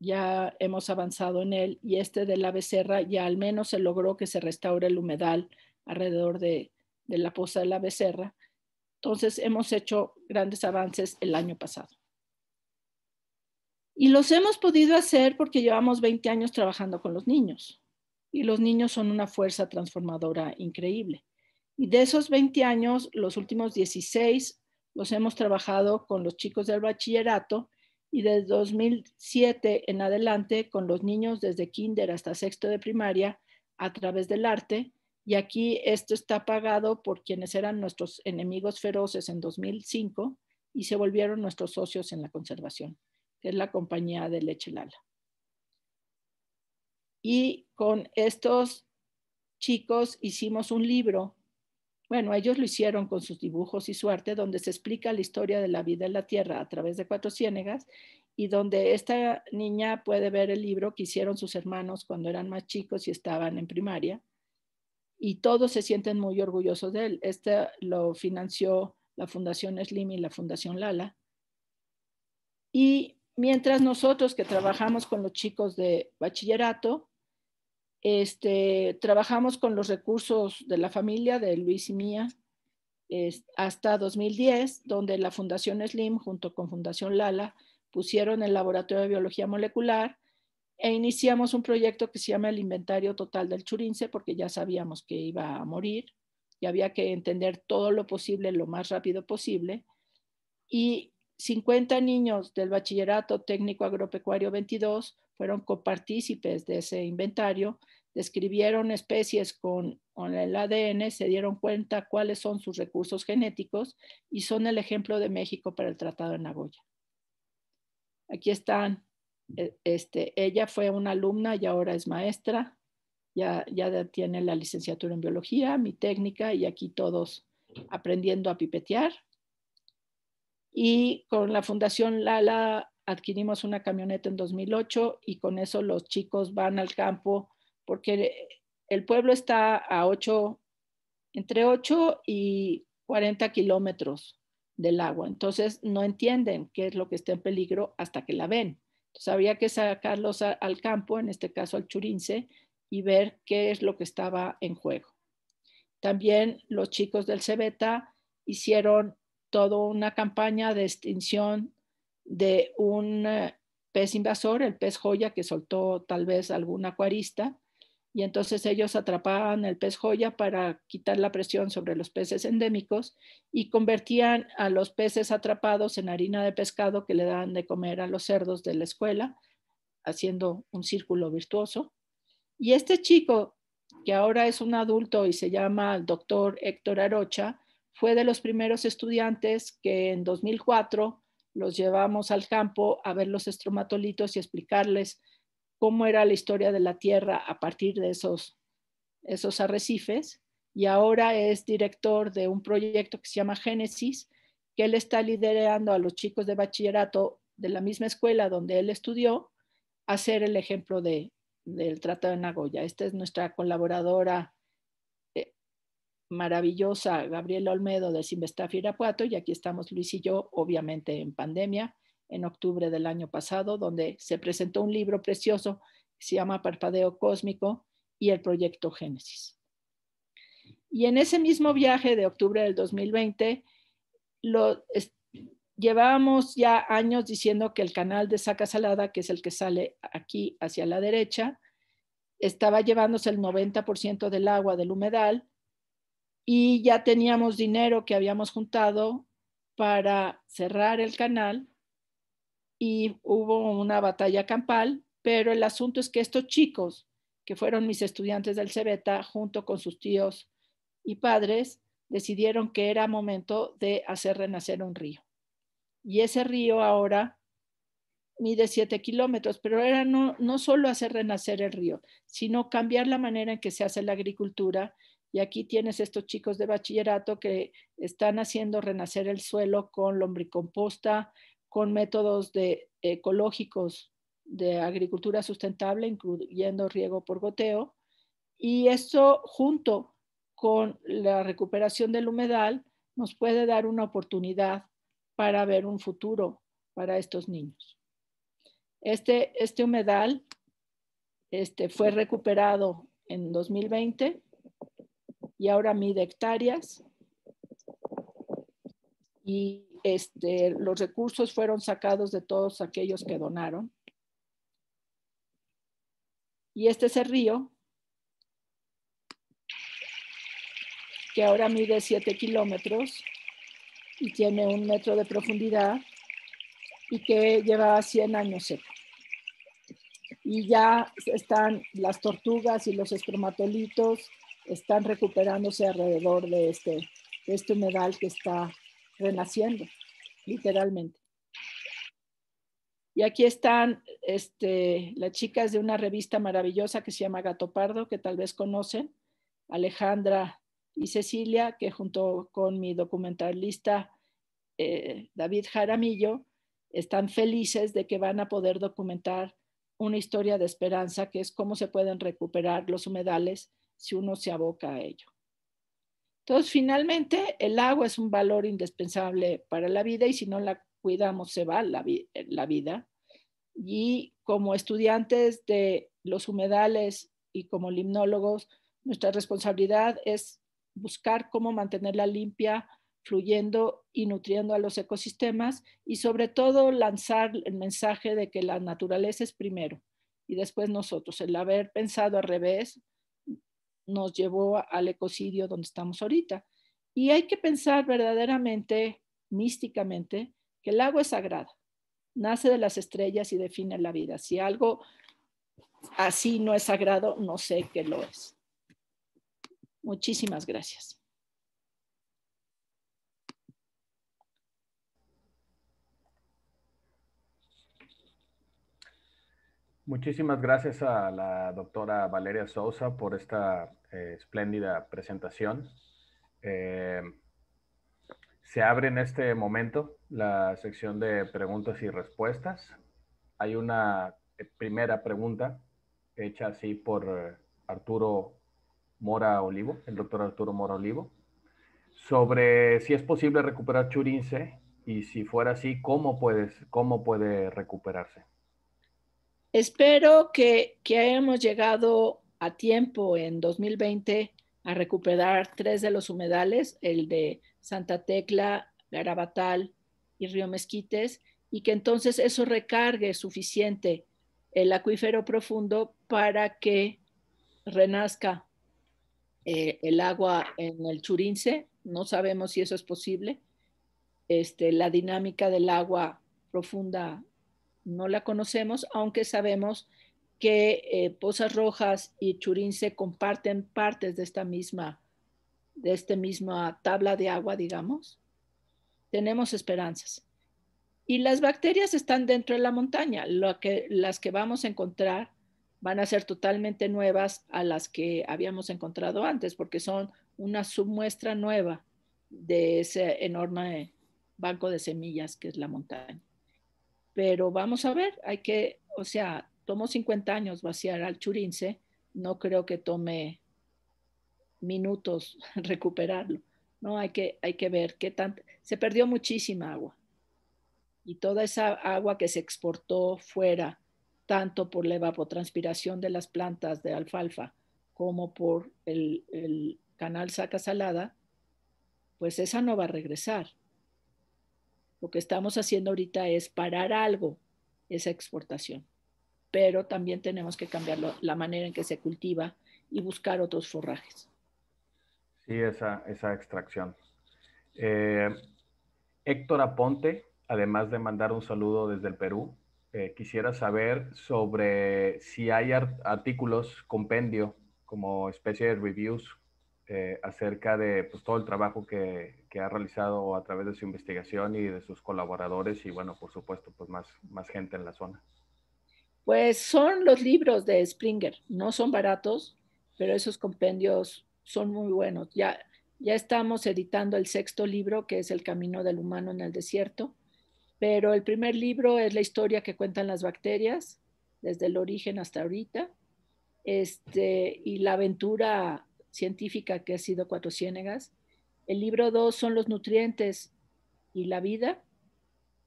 ya hemos avanzado en él y este de la becerra ya al menos se logró que se restaure el humedal alrededor de, la poza de la becerra. Entonces hemos hecho grandes avances el año pasado. Y los hemos podido hacer porque llevamos 20 años trabajando con los niños. Y los niños son una fuerza transformadora increíble. Y de esos 20 años, los últimos 16 los hemos trabajado con los chicos del bachillerato y desde 2007 en adelante con los niños desde kinder hasta sexto de primaria a través del arte. Y aquí esto está pagado por quienes eran nuestros enemigos feroces en 2005 y se volvieron nuestros socios en la conservación, que es la compañía de leche Lala. Y con estos chicos hicimos un libro bueno, ellos lo hicieron con sus dibujos y su arte, donde se explica la historia de la vida en la Tierra a través de cuatro ciénegas y donde esta niña puede ver el libro que hicieron sus hermanos cuando eran más chicos y estaban en primaria. Y todos se sienten muy orgullosos de él. Este lo financió la Fundación Slim y la Fundación Lala. Y mientras nosotros que trabajamos con los chicos de bachillerato, este, trabajamos con los recursos de la familia de Luis y Mía hasta 2010, donde la Fundación Slim junto con Fundación Lala pusieron el Laboratorio de Biología Molecular e iniciamos un proyecto que se llama el Inventario Total del Churince porque ya sabíamos que iba a morir y había que entender todo lo posible lo más rápido posible. Y 50 niños del Bachillerato Técnico Agropecuario 22 fueron copartícipes de ese inventario, describieron especies con, con, el ADN, se dieron cuenta cuáles son sus recursos genéticos y son el ejemplo de México para el Tratado de Nagoya. Aquí están, e, este, ella fue una alumna y ahora es maestra, ya, ya tiene la licenciatura en biología, mi técnica y aquí todos aprendiendo a pipetear. Y con la Fundación Lala adquirimos una camioneta en 2008 y con eso los chicos van al campo porque el pueblo está a 8, entre 8 y 40 kilómetros del agua. Entonces no entienden qué es lo que está en peligro hasta que la ven. Entonces había que sacarlos al campo, en este caso al churince, y ver qué es lo que estaba en juego. También los chicos del Cebeta hicieron toda una campaña de extinción de un eh, pez invasor, el pez joya que soltó tal vez algún acuarista, y entonces ellos atrapaban el pez joya para quitar la presión sobre los peces endémicos y convertían a los peces atrapados en harina de pescado que le daban de comer a los cerdos de la escuela, haciendo un círculo virtuoso. Y este chico, que ahora es un adulto y se llama el doctor Héctor Arocha, fue de los primeros estudiantes que en 2004 los llevamos al campo a ver los estromatolitos y explicarles cómo era la historia de la Tierra a partir de esos, esos arrecifes. Y ahora es director de un proyecto que se llama Génesis, que él está liderando a los chicos de bachillerato de la misma escuela donde él estudió, a ser el ejemplo del Trato de Nagoya. Esta es nuestra colaboradora maravillosa Gabriela Olmedo de Simvestaf Irapuato y aquí estamos Luis y yo, obviamente en pandemia, en octubre del año pasado, donde se presentó un libro precioso que se llama Parpadeo Cósmico y el proyecto Génesis. Y en ese mismo viaje de octubre del 2020, lo, llevábamos ya años diciendo que el canal de Saca Salada, que es el que sale aquí hacia la derecha, estaba llevándose el 90% del agua del humedal y ya teníamos dinero que habíamos juntado para cerrar el canal y hubo una batalla campal, pero el asunto es que estos chicos, que fueron mis estudiantes del Cebeta, junto con sus tíos y padres, decidieron que era momento de hacer renacer un río. Y ese río ahora mide siete kilómetros, pero era no, no solo hacer renacer el río, sino cambiar la manera en que se hace la agricultura y aquí tienes estos chicos de bachillerato que están haciendo renacer el suelo con lombricomposta, con métodos de, ecológicos de agricultura sustentable, incluyendo riego por goteo. Y eso junto con la recuperación del humedal nos puede dar una oportunidad para ver un futuro para estos niños. Este, este humedal este, fue recuperado en 2020 y ahora mide hectáreas. Y este, los recursos fueron sacados de todos aquellos que donaron. Y este es el río, que ahora mide 7 kilómetros y tiene un metro de profundidad y que lleva 100 años seco. Y ya están las tortugas y los estromatolitos están recuperándose alrededor este, de este, humedal que está renaciendo, literalmente. Y aquí están este, las chicas de una revista maravillosa que se llama Gato Pardo, que tal vez conocen, Alejandra y Cecilia, que junto con mi documentalista eh, David Jaramillo, están felices de que van a poder documentar una historia de esperanza, que es cómo se pueden recuperar los humedales si uno se aboca a ello. Entonces, finalmente, el agua es un valor indispensable para la vida y si no la cuidamos, se va la, la vida. Y como estudiantes de los humedales y como limnólogos, nuestra responsabilidad es buscar cómo mantenerla limpia, fluyendo y nutriendo a los ecosistemas y sobre todo lanzar el mensaje de que la naturaleza es primero y después nosotros. El haber pensado al revés nos llevó al ecocidio donde estamos ahorita. Y hay que pensar verdaderamente, místicamente, que el agua es sagrada, nace de las estrellas y define la vida. Si algo así no es sagrado, no sé qué lo es. Muchísimas gracias. Muchísimas gracias a la doctora Valeria Sousa por esta eh, espléndida presentación. Eh, se abre en este momento la sección de preguntas y respuestas. Hay una eh, primera pregunta hecha así por Arturo Mora Olivo, el doctor Arturo Mora Olivo, sobre si es posible recuperar Churince y si fuera así, cómo puede recuperarse? Espero que, hayamos llegado a tiempo en 2020 a recuperar tres de los humedales, el de Santa Tecla, Garabatal y Río Mezquites, y que entonces eso recargue suficiente el acuífero profundo para que renazca eh, el agua en el Churince. No sabemos si eso es posible. Este, la dinámica del agua profunda no la conocemos, aunque sabemos que eh, Pozas Rojas y Churín se comparten partes de esta misma, de esta misma tabla de agua, digamos. Tenemos esperanzas. Y las bacterias están dentro de la montaña. Lo que, las que vamos a encontrar van a ser totalmente nuevas a las que habíamos encontrado antes, porque son una submuestra nueva de ese enorme banco de semillas que es la montaña pero vamos a ver, hay que, o sea, tomo 50 años vaciar al Churince, no creo que tome minutos recuperarlo, ¿no? Hay que, hay que ver qué tanto, se perdió muchísima agua y toda esa agua que se exportó fuera, tanto por la evapotranspiración de las plantas de alfalfa como por el canal Saca Salada, pues esa no va a regresar. Lo que estamos haciendo ahorita es parar algo, esa exportación, pero también tenemos que cambiar la manera en que se cultiva y buscar otros forrajes. Sí, esa, esa extracción. Eh, Héctor Aponte, además de mandar un saludo desde el Perú, eh, quisiera saber sobre si hay artículos, compendio, como especie de reviews eh, acerca de pues, todo el trabajo que, ha realizado a través de su investigación y de sus colaboradores y bueno, por supuesto, pues más, más gente en la zona. Pues son los libros de Springer, no son baratos, pero esos compendios son muy buenos. Ya, ya estamos editando el sexto libro, que es El Camino del Humano en el Desierto, pero el primer libro es la historia que cuentan las bacterias, desde el origen hasta ahorita, este, y la aventura científica que ha sido Cuatro Ciénegas. El libro 2 son los nutrientes y la vida,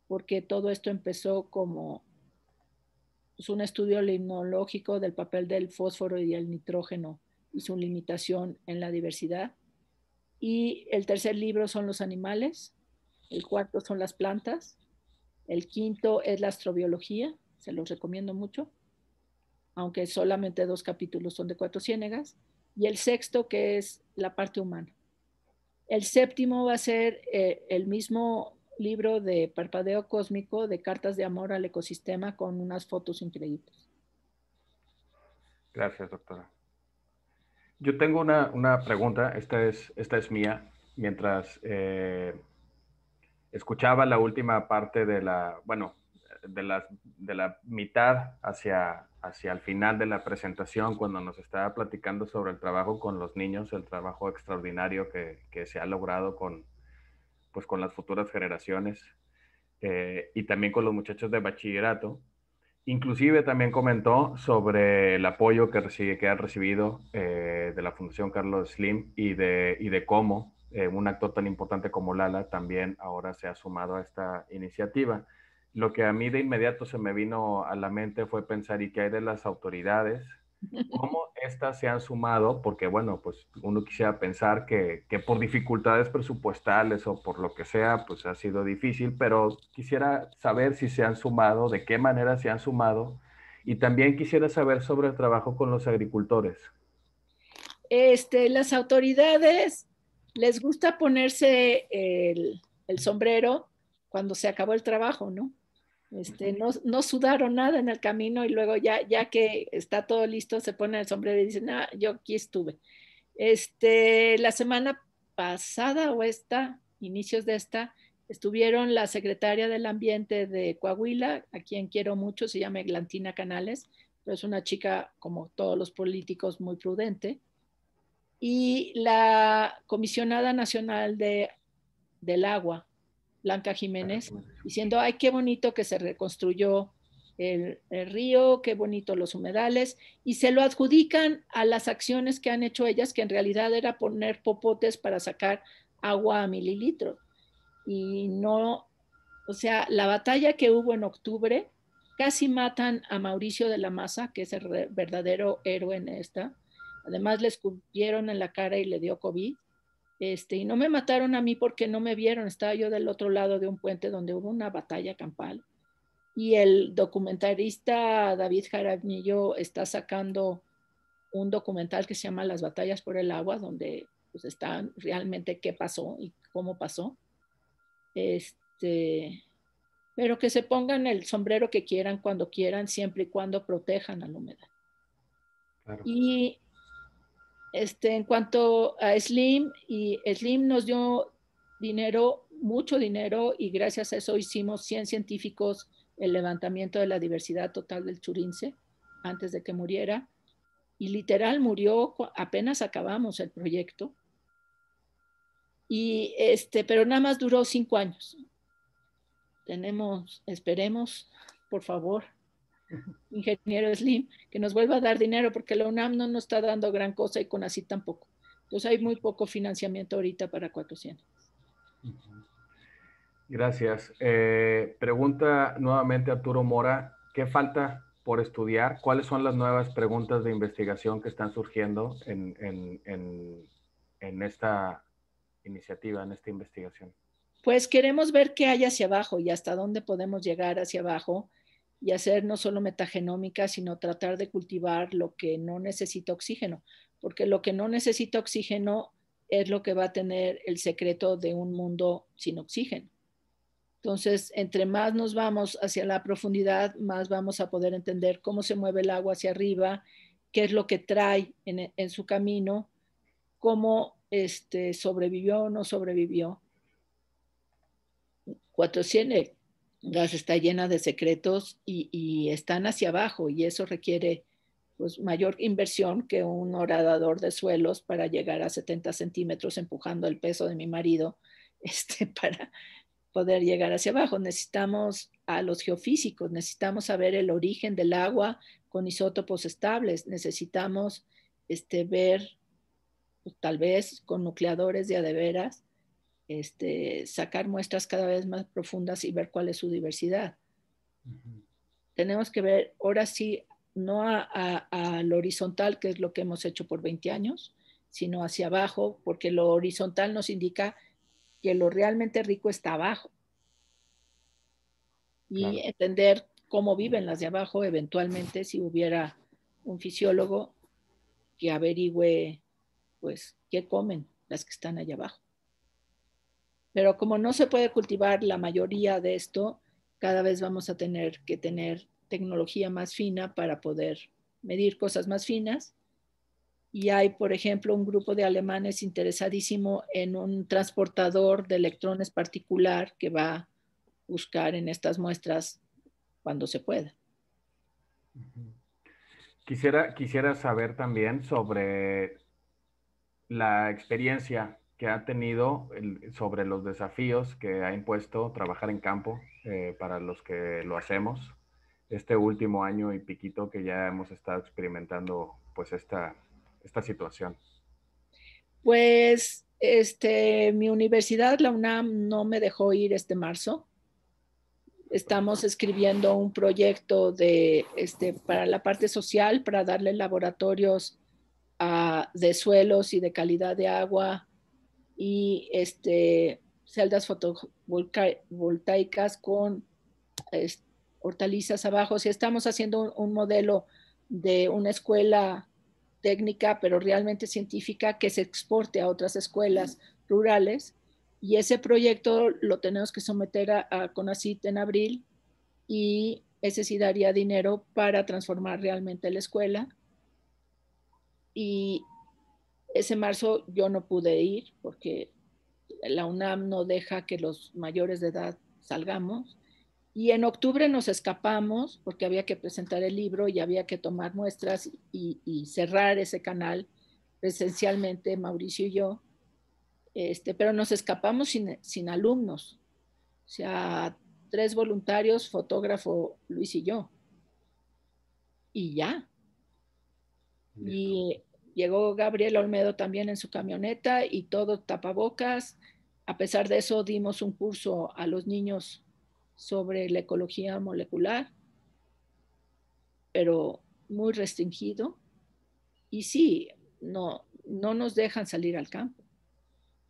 porque todo esto empezó como pues, un estudio limnológico del papel del fósforo y del nitrógeno y su limitación en la diversidad. Y el tercer libro son los animales, el cuarto son las plantas, el quinto es la astrobiología, se los recomiendo mucho, aunque solamente dos capítulos son de cuatro ciénegas y el sexto que es la parte humana. El séptimo va a ser eh, el mismo libro de Parpadeo Cósmico de Cartas de Amor al Ecosistema con unas fotos increíbles. Gracias, doctora. Yo tengo una, pregunta, esta es, esta es mía, mientras eh, escuchaba la última parte de la, bueno, de, las, de la mitad hacia, el final de la presentación, cuando nos estaba platicando sobre el trabajo con los niños, el trabajo extraordinario que, se ha logrado con, pues, las futuras generaciones eh, y también con los muchachos de bachillerato. Inclusive también comentó sobre el apoyo que, recibe, que ha recibido eh, de la Fundación Carlos Slim y de, cómo eh, un actor tan importante como Lala también ahora se ha sumado a esta iniciativa lo que a mí de inmediato se me vino a la mente fue pensar, ¿y qué hay de las autoridades? ¿Cómo estas se han sumado? Porque, bueno, pues uno quisiera pensar que, por dificultades presupuestales o por lo que sea, pues ha sido difícil, pero quisiera saber si se han sumado, de qué manera se han sumado, y también quisiera saber sobre el trabajo con los agricultores. Este, las autoridades les gusta ponerse el sombrero cuando se acabó el trabajo, ¿no? Este, no, sudaron nada en el camino y luego ya, ya que está todo listo, se pone el sombrero y dice, ah, yo aquí estuve. Este, la semana pasada o esta, inicios de esta, estuvieron la secretaria del ambiente de Coahuila, a quien quiero mucho, se llama Glantina Canales, pero es una chica como todos los políticos muy prudente, y la comisionada nacional de, del agua, Blanca Jiménez, diciendo, ay, qué bonito que se reconstruyó el, río, qué bonito los humedales, y se lo adjudican a las acciones que han hecho ellas, que en realidad era poner popotes para sacar agua a mililitros. Y no, o sea, la batalla que hubo en octubre, casi matan a Mauricio de la Maza, que es el verdadero héroe en esta. Además le escupieron en la cara y le dio COVID. Este, y no me mataron a mí porque no me vieron, estaba yo del otro lado de un puente donde hubo una batalla campal. Y el documentarista David Jaramillo está sacando un documental que se llama Las batallas por el agua, donde pues, están realmente qué pasó y cómo pasó. Este, pero que se pongan el sombrero que quieran, cuando quieran, siempre y cuando protejan a la humedad. Claro. Y este, en cuanto a Slim, y Slim nos dio dinero, mucho dinero, y gracias a eso hicimos 100 científicos el levantamiento de la diversidad total del churince antes de que muriera. Y literal murió apenas acabamos el proyecto. Y este, pero nada más duró cinco años. Tenemos, esperemos, por favor, ingeniero Slim, que nos vuelva a dar dinero, porque la UNAM no nos está dando gran cosa y con así tampoco. Entonces hay muy poco financiamiento ahorita para 400. Gracias. Eh, pregunta nuevamente Arturo Mora, ¿qué falta por estudiar? ¿Cuáles son las nuevas preguntas de investigación que están surgiendo en, en, en, en esta iniciativa, en esta investigación? Pues queremos ver qué hay hacia abajo y hasta dónde podemos llegar hacia abajo y hacer no solo metagenómica, sino tratar de cultivar lo que no necesita oxígeno, porque lo que no necesita oxígeno es lo que va a tener el secreto de un mundo sin oxígeno. Entonces, entre más nos vamos hacia la profundidad, más vamos a poder entender cómo se mueve el agua hacia arriba, qué es lo que trae en, su camino, cómo este, sobrevivió o no sobrevivió. 400, gas está llena de secretos y, están hacia abajo y eso requiere pues, mayor inversión que un horadador de suelos para llegar a 70 centímetros empujando el peso de mi marido este, para poder llegar hacia abajo. Necesitamos a los geofísicos, necesitamos saber el origen del agua con isótopos estables, necesitamos este, ver pues, tal vez con nucleadores de adeveras este, sacar muestras cada vez más profundas y ver cuál es su diversidad. Tenemos que ver, ahora sí, no a, lo horizontal, que es lo que hemos hecho por 20 años, sino hacia abajo, porque lo horizontal nos indica que lo realmente rico está abajo. Y entender cómo viven las de abajo, eventualmente, si hubiera un fisiólogo que averigüe, pues, qué comen las que están allá abajo. Pero como no se puede cultivar la mayoría de esto, cada vez vamos a tener que tener tecnología más fina para poder medir cosas más finas. Y hay, por ejemplo, un grupo de alemanes interesadísimo en un transportador de electrones particular que va a buscar en estas muestras cuando se pueda. Quisiera, quisiera saber también sobre la experiencia ha tenido sobre los desafíos que ha impuesto trabajar en campo eh, para los que lo hacemos este último año y piquito que ya hemos estado experimentando pues esta, esta situación? Pues este, mi universidad, la UNAM, no me dejó ir este marzo. Estamos escribiendo un proyecto de, este, para la parte social, para darle laboratorios ah, de suelos y de calidad de agua y este, celdas fotovoltaicas con hortalizas abajo. Si estamos haciendo un, modelo de una escuela técnica, pero realmente científica, que se exporte a otras escuelas rurales. Y ese proyecto lo tenemos que someter a, a CONACIT en abril y ese sí daría dinero para transformar realmente la escuela. Y ese marzo yo no pude ir porque la UNAM no deja que los mayores de edad salgamos. Y en octubre nos escapamos porque había que presentar el libro y había que tomar muestras y, cerrar ese canal presencialmente, Mauricio y yo. Este, pero nos escapamos sin, alumnos, o sea, tres voluntarios, fotógrafo Luis y yo. Y ya. Y Llegó Gabriel Olmedo también en su camioneta y todo tapabocas. A pesar de eso, dimos un curso a los niños sobre la ecología molecular, pero muy restringido. Y sí, no, no nos dejan salir al campo,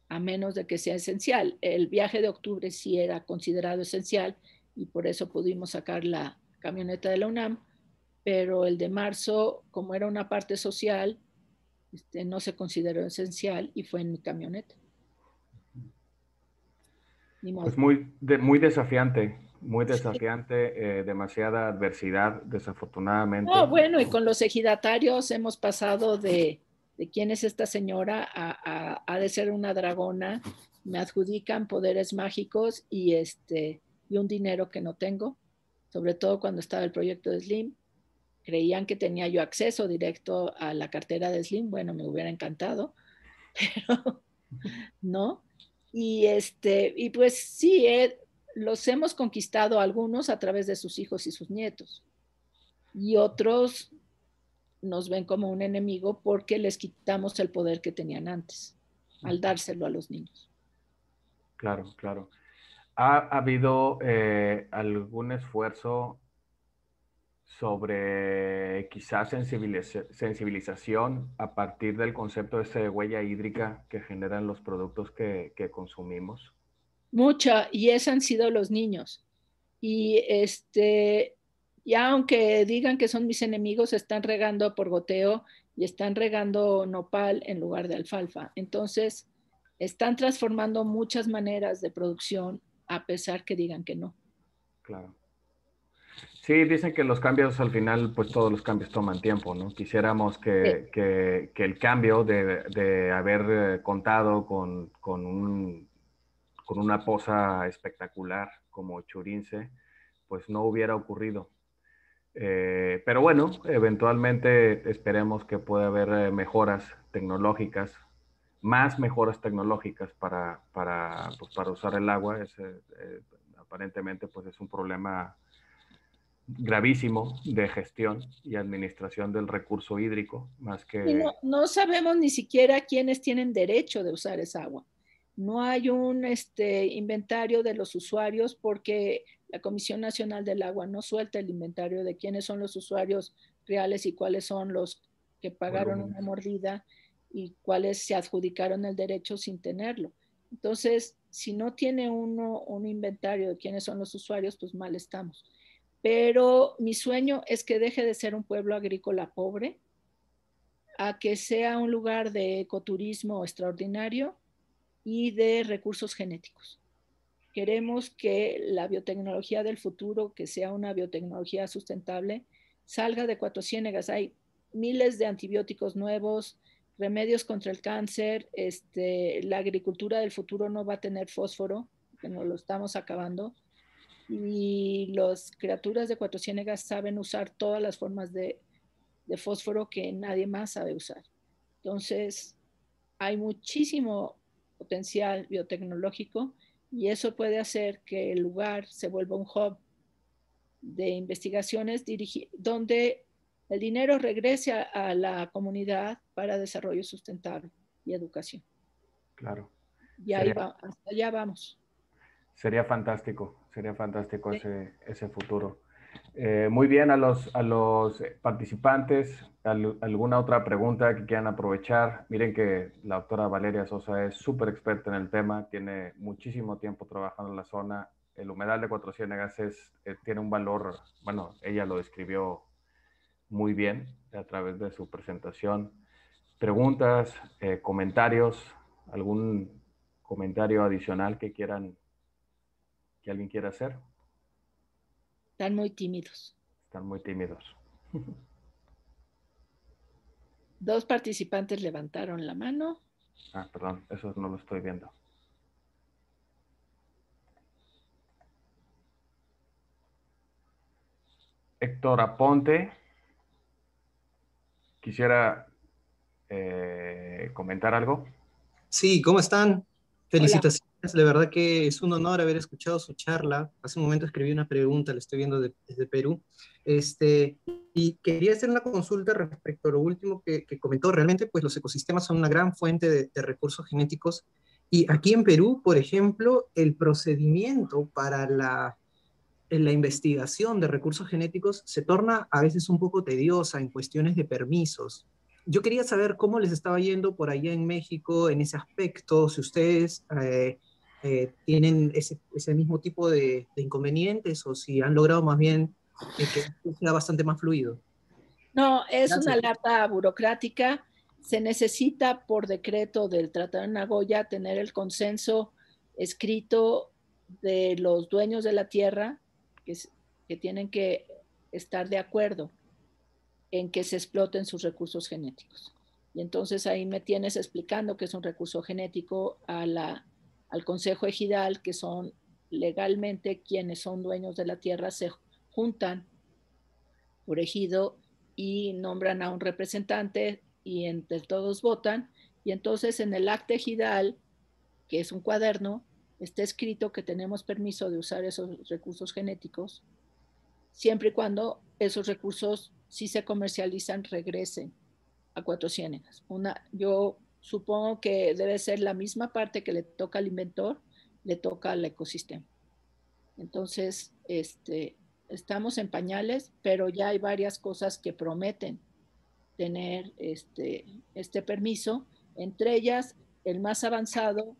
a menos de que sea esencial. El viaje de octubre sí era considerado esencial y por eso pudimos sacar la camioneta de la UNAM, pero el de marzo, como era una parte social, este, no se consideró esencial y fue en mi camioneta. Pues muy, muy desafiante, muy desafiante, eh, demasiada adversidad, desafortunadamente. bueno, y con los ejidatarios hemos pasado de, quién es esta señora a, a, de ser una dragona, me adjudican poderes mágicos y, este, y un dinero que no tengo, sobre todo cuando estaba el proyecto de Slim creían que tenía yo acceso directo a la cartera de Slim, bueno, me hubiera encantado, pero no. Y, este, y pues sí, eh, los hemos conquistado algunos a través de sus hijos y sus nietos. Y otros nos ven como un enemigo porque les quitamos el poder que tenían antes al dárselo a los niños. Claro, claro. ¿Ha, habido eh, algún esfuerzo sobre quizás sensibilización a partir del concepto de de huella hídrica que generan los productos que, consumimos? Mucha, y esos han sido los niños. Y este, ya aunque digan que son mis enemigos, están regando por goteo y están regando nopal en lugar de alfalfa. Entonces, están transformando muchas maneras de producción a pesar que digan que no. Claro. Sí, dicen que los cambios al final, pues todos los cambios toman tiempo, ¿no? Quisiéramos que, el cambio de, haber eh, contado con, con, un, con, una posa espectacular como Churince, pues no hubiera ocurrido. Eh, pero bueno, eventualmente esperemos que pueda haber eh, mejoras tecnológicas, más mejoras tecnológicas para, para, pues, para usar el agua. aparentemente, pues es un problema gravísimo de gestión y administración del recurso hídrico, más que... no, sabemos ni siquiera quiénes tienen derecho de usar esa agua. No hay un este, inventario de los usuarios porque la Comisión Nacional del Agua no suelta el inventario de quiénes son los usuarios reales y cuáles son los que pagaron una mordida y cuáles se adjudicaron el derecho sin tenerlo. Entonces, si no tiene uno un inventario de quiénes son los usuarios, pues mal estamos pero mi sueño es que deje de ser un pueblo agrícola pobre, a que sea un lugar de ecoturismo extraordinario y de recursos genéticos. Queremos que la biotecnología del futuro, que sea una biotecnología sustentable, salga de Cuatro Ciénegas. Hay miles de antibióticos nuevos, remedios contra el cáncer, este, la agricultura del futuro no va a tener fósforo, que nos lo estamos acabando y las criaturas de Cuatro Ciénegas saben usar todas las formas de, fósforo que nadie más sabe usar. Entonces, hay muchísimo potencial biotecnológico y eso puede hacer que el lugar se vuelva un hub de investigaciones donde el dinero regrese a, la comunidad para desarrollo sustentable y educación. Claro. Y ahí allá vamos. Sería fantástico sería fantástico ese, ese futuro. Eh, muy bien a los, a los participantes. ¿Alguna otra pregunta que quieran aprovechar? Miren que la doctora Valeria Sosa es súper experta en el tema, tiene muchísimo tiempo trabajando en la zona. El humedal de Cuatro Ciénegas eh, tiene un valor, bueno, ella lo describió muy bien a través de su presentación. Preguntas, eh, comentarios, algún comentario adicional que quieran que alguien quiera hacer? Están muy tímidos. Están muy tímidos. Dos participantes levantaron la mano. Ah, perdón, eso no lo estoy viendo. Héctor Aponte quisiera eh, comentar algo. Sí, ¿cómo están? Felicitaciones la verdad que es un honor haber escuchado su charla. Hace un momento escribí una pregunta, la estoy viendo desde Perú. Este, y quería hacer una consulta respecto a lo último que, comentó. Realmente, pues los ecosistemas son una gran fuente de, recursos genéticos. Y aquí en Perú, por ejemplo, el procedimiento para la, la investigación de recursos genéticos se torna a veces un poco tediosa en cuestiones de permisos yo quería saber cómo les estaba yendo por allá en México en ese aspecto, si ustedes eh, eh, tienen ese, mismo tipo de, inconvenientes o si han logrado más bien que sea bastante más fluido. No, es una lata burocrática. Se necesita por decreto del Tratado de Nagoya tener el consenso escrito de los dueños de la tierra que tienen que estar de acuerdo en que se exploten sus recursos genéticos. Y entonces ahí me tienes explicando que es un recurso genético a la al Consejo Ejidal, que son legalmente quienes son dueños de la tierra, se juntan por ejido y nombran a un representante y entre todos votan. Y entonces en el acta ejidal, que es un cuaderno, está escrito que tenemos permiso de usar esos recursos genéticos, siempre y cuando esos recursos, si se comercializan, regresen a Cuatro Una, yo Supongo que debe ser la misma parte que le toca al inventor, le toca al ecosistema. Entonces, este, estamos en pañales, pero ya hay varias cosas que prometen tener este, este permiso. Entre ellas, el más avanzado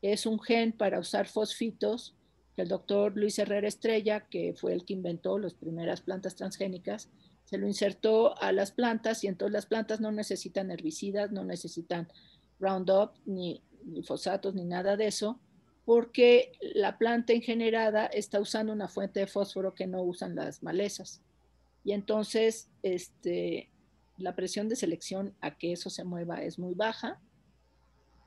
es un gen para usar fosfitos que el doctor Luis Herrera Estrella, que fue el que inventó las primeras plantas transgénicas, se lo insertó a las plantas y entonces las plantas no necesitan herbicidas, no necesitan Roundup, ni, fosatos, ni nada de eso, porque la planta ingenerada está usando una fuente de fósforo que no usan las malezas. Y entonces este, la presión de selección a que eso se mueva es muy baja,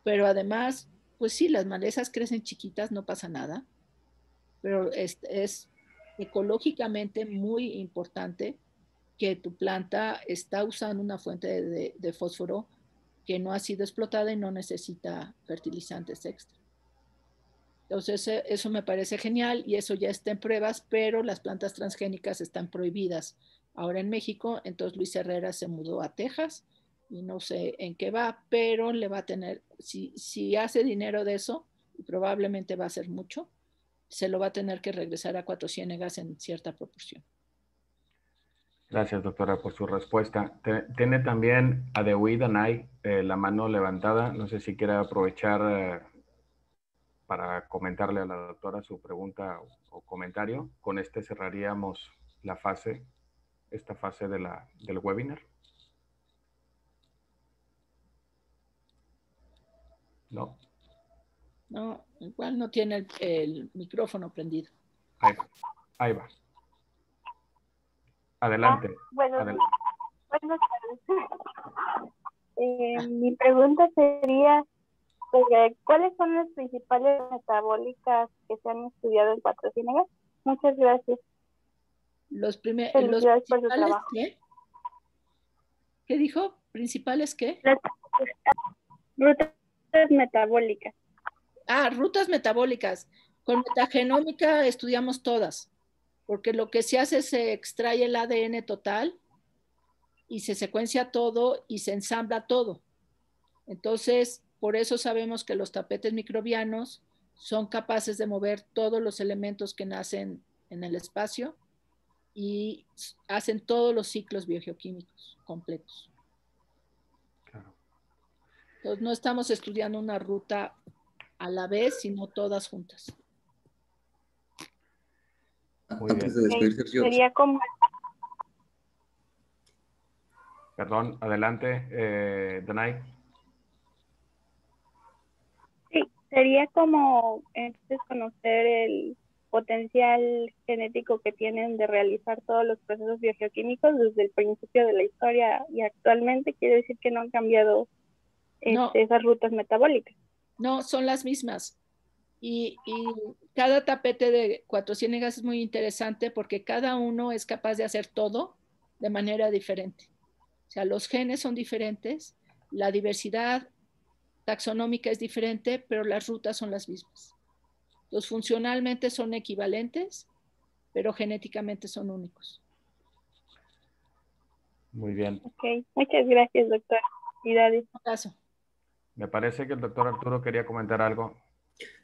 pero además, pues sí, las malezas crecen chiquitas, no pasa nada, pero es, es ecológicamente muy importante que tu planta está usando una fuente de, fósforo que no ha sido explotada y no necesita fertilizantes extra. Entonces, eh, eso me parece genial y eso ya está en pruebas, pero las plantas transgénicas están prohibidas ahora en México. Entonces, Luis Herrera se mudó a Texas y no sé en qué va, pero le va a tener, si, si hace dinero de eso, y probablemente va a ser mucho, se lo va a tener que regresar a 400 Ciénegas en cierta proporción. Gracias, doctora, por su respuesta. Tiene también a Dewey eh, la mano levantada. No sé si quiere aprovechar eh, para comentarle a la doctora su pregunta o, comentario. Con este cerraríamos la fase, esta fase de la, del webinar. No. No, igual no tiene el, el micrófono prendido. Ahí va. Ahí va. Adelante. Ah, eh, mi pregunta sería, eh, ¿cuáles son las principales metabólicas que se han estudiado en Cuatro Muchas gracias. Los, primer, eh, los principales, ¿qué? ¿Qué dijo? ¿Principales qué? rutas metabólicas. Ah, rutas metabólicas. Con metagenómica estudiamos todas porque lo que se hace es se extrae el ADN total y se secuencia todo y se ensambla todo. Entonces, por eso sabemos que los tapetes microbianos son capaces de mover todos los elementos que nacen en el espacio y hacen todos los ciclos biogeoquímicos completos. Entonces, no estamos estudiando una ruta a la vez, sino todas juntas. Sería como... Perdón, adelante, eh, Sí, sería como entonces conocer el potencial genético que tienen de realizar todos los procesos biogeoquímicos desde el principio de la historia y actualmente quiere decir que no han cambiado este, esas rutas metabólicas. No, son las mismas. Y, cada tapete de cuatro ciénegas es muy interesante porque cada uno es capaz de hacer todo de manera diferente. O sea, los genes son diferentes, la diversidad taxonómica es diferente, pero las rutas son las mismas. Los funcionalmente son equivalentes, pero genéticamente son únicos. Muy bien. muchas gracias, doctor. Me parece que el doctor Arturo quería comentar algo.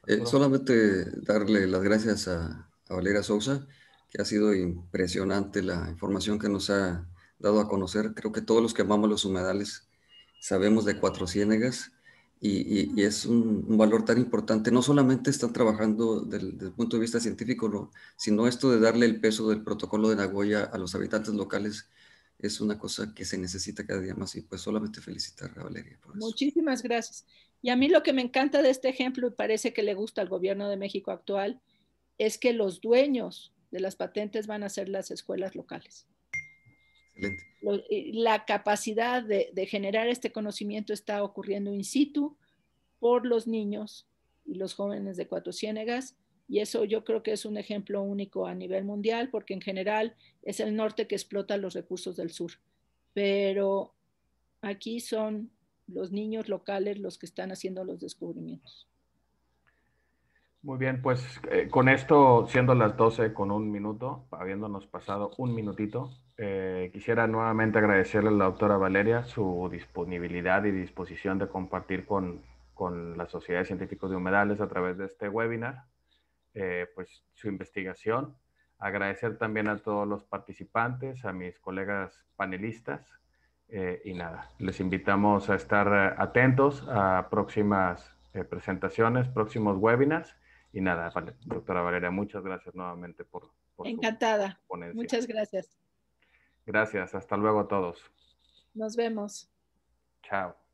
Eh, solamente darle las gracias a, Valeria Sousa, que ha sido impresionante la información que nos ha dado a conocer. Creo que todos los que amamos los humedales sabemos de Cuatro Ciénegas y, es un, valor tan importante. No solamente están trabajando desde el punto de vista científico, sino esto de darle el peso del protocolo de Nagoya a los habitantes locales es una cosa que se necesita cada día más y pues solamente felicitar a Valeria por eso. Muchísimas gracias. Y a mí lo que me encanta de este ejemplo, y parece que le gusta al gobierno de México actual, es que los dueños de las patentes van a ser las escuelas locales. Excelente. Eh, la capacidad de, generar este conocimiento está ocurriendo in situ por los niños y los jóvenes de Cuatro Ciénegas, y eso yo creo que es un ejemplo único a nivel mundial, porque en general es el norte que explota los recursos del sur, pero aquí son los niños locales los que están haciendo los descubrimientos. Muy bien, pues eh, con esto, siendo las 12 con un minuto, habiéndonos pasado un minutito, eh, quisiera nuevamente agradecerle a la doctora Valeria su disponibilidad y disposición de compartir con, con la Sociedad de Científicos de Humedales a través de este webinar, eh, pues su investigación. Agradecer también a todos los participantes, a mis colegas panelistas eh, y nada, les invitamos a estar eh, atentos a próximas eh, presentaciones, próximos webinars. Y nada, doctora Valeria, muchas gracias nuevamente por, por Encantada. Muchas gracias. Gracias, hasta luego a todos. Nos vemos. Chao.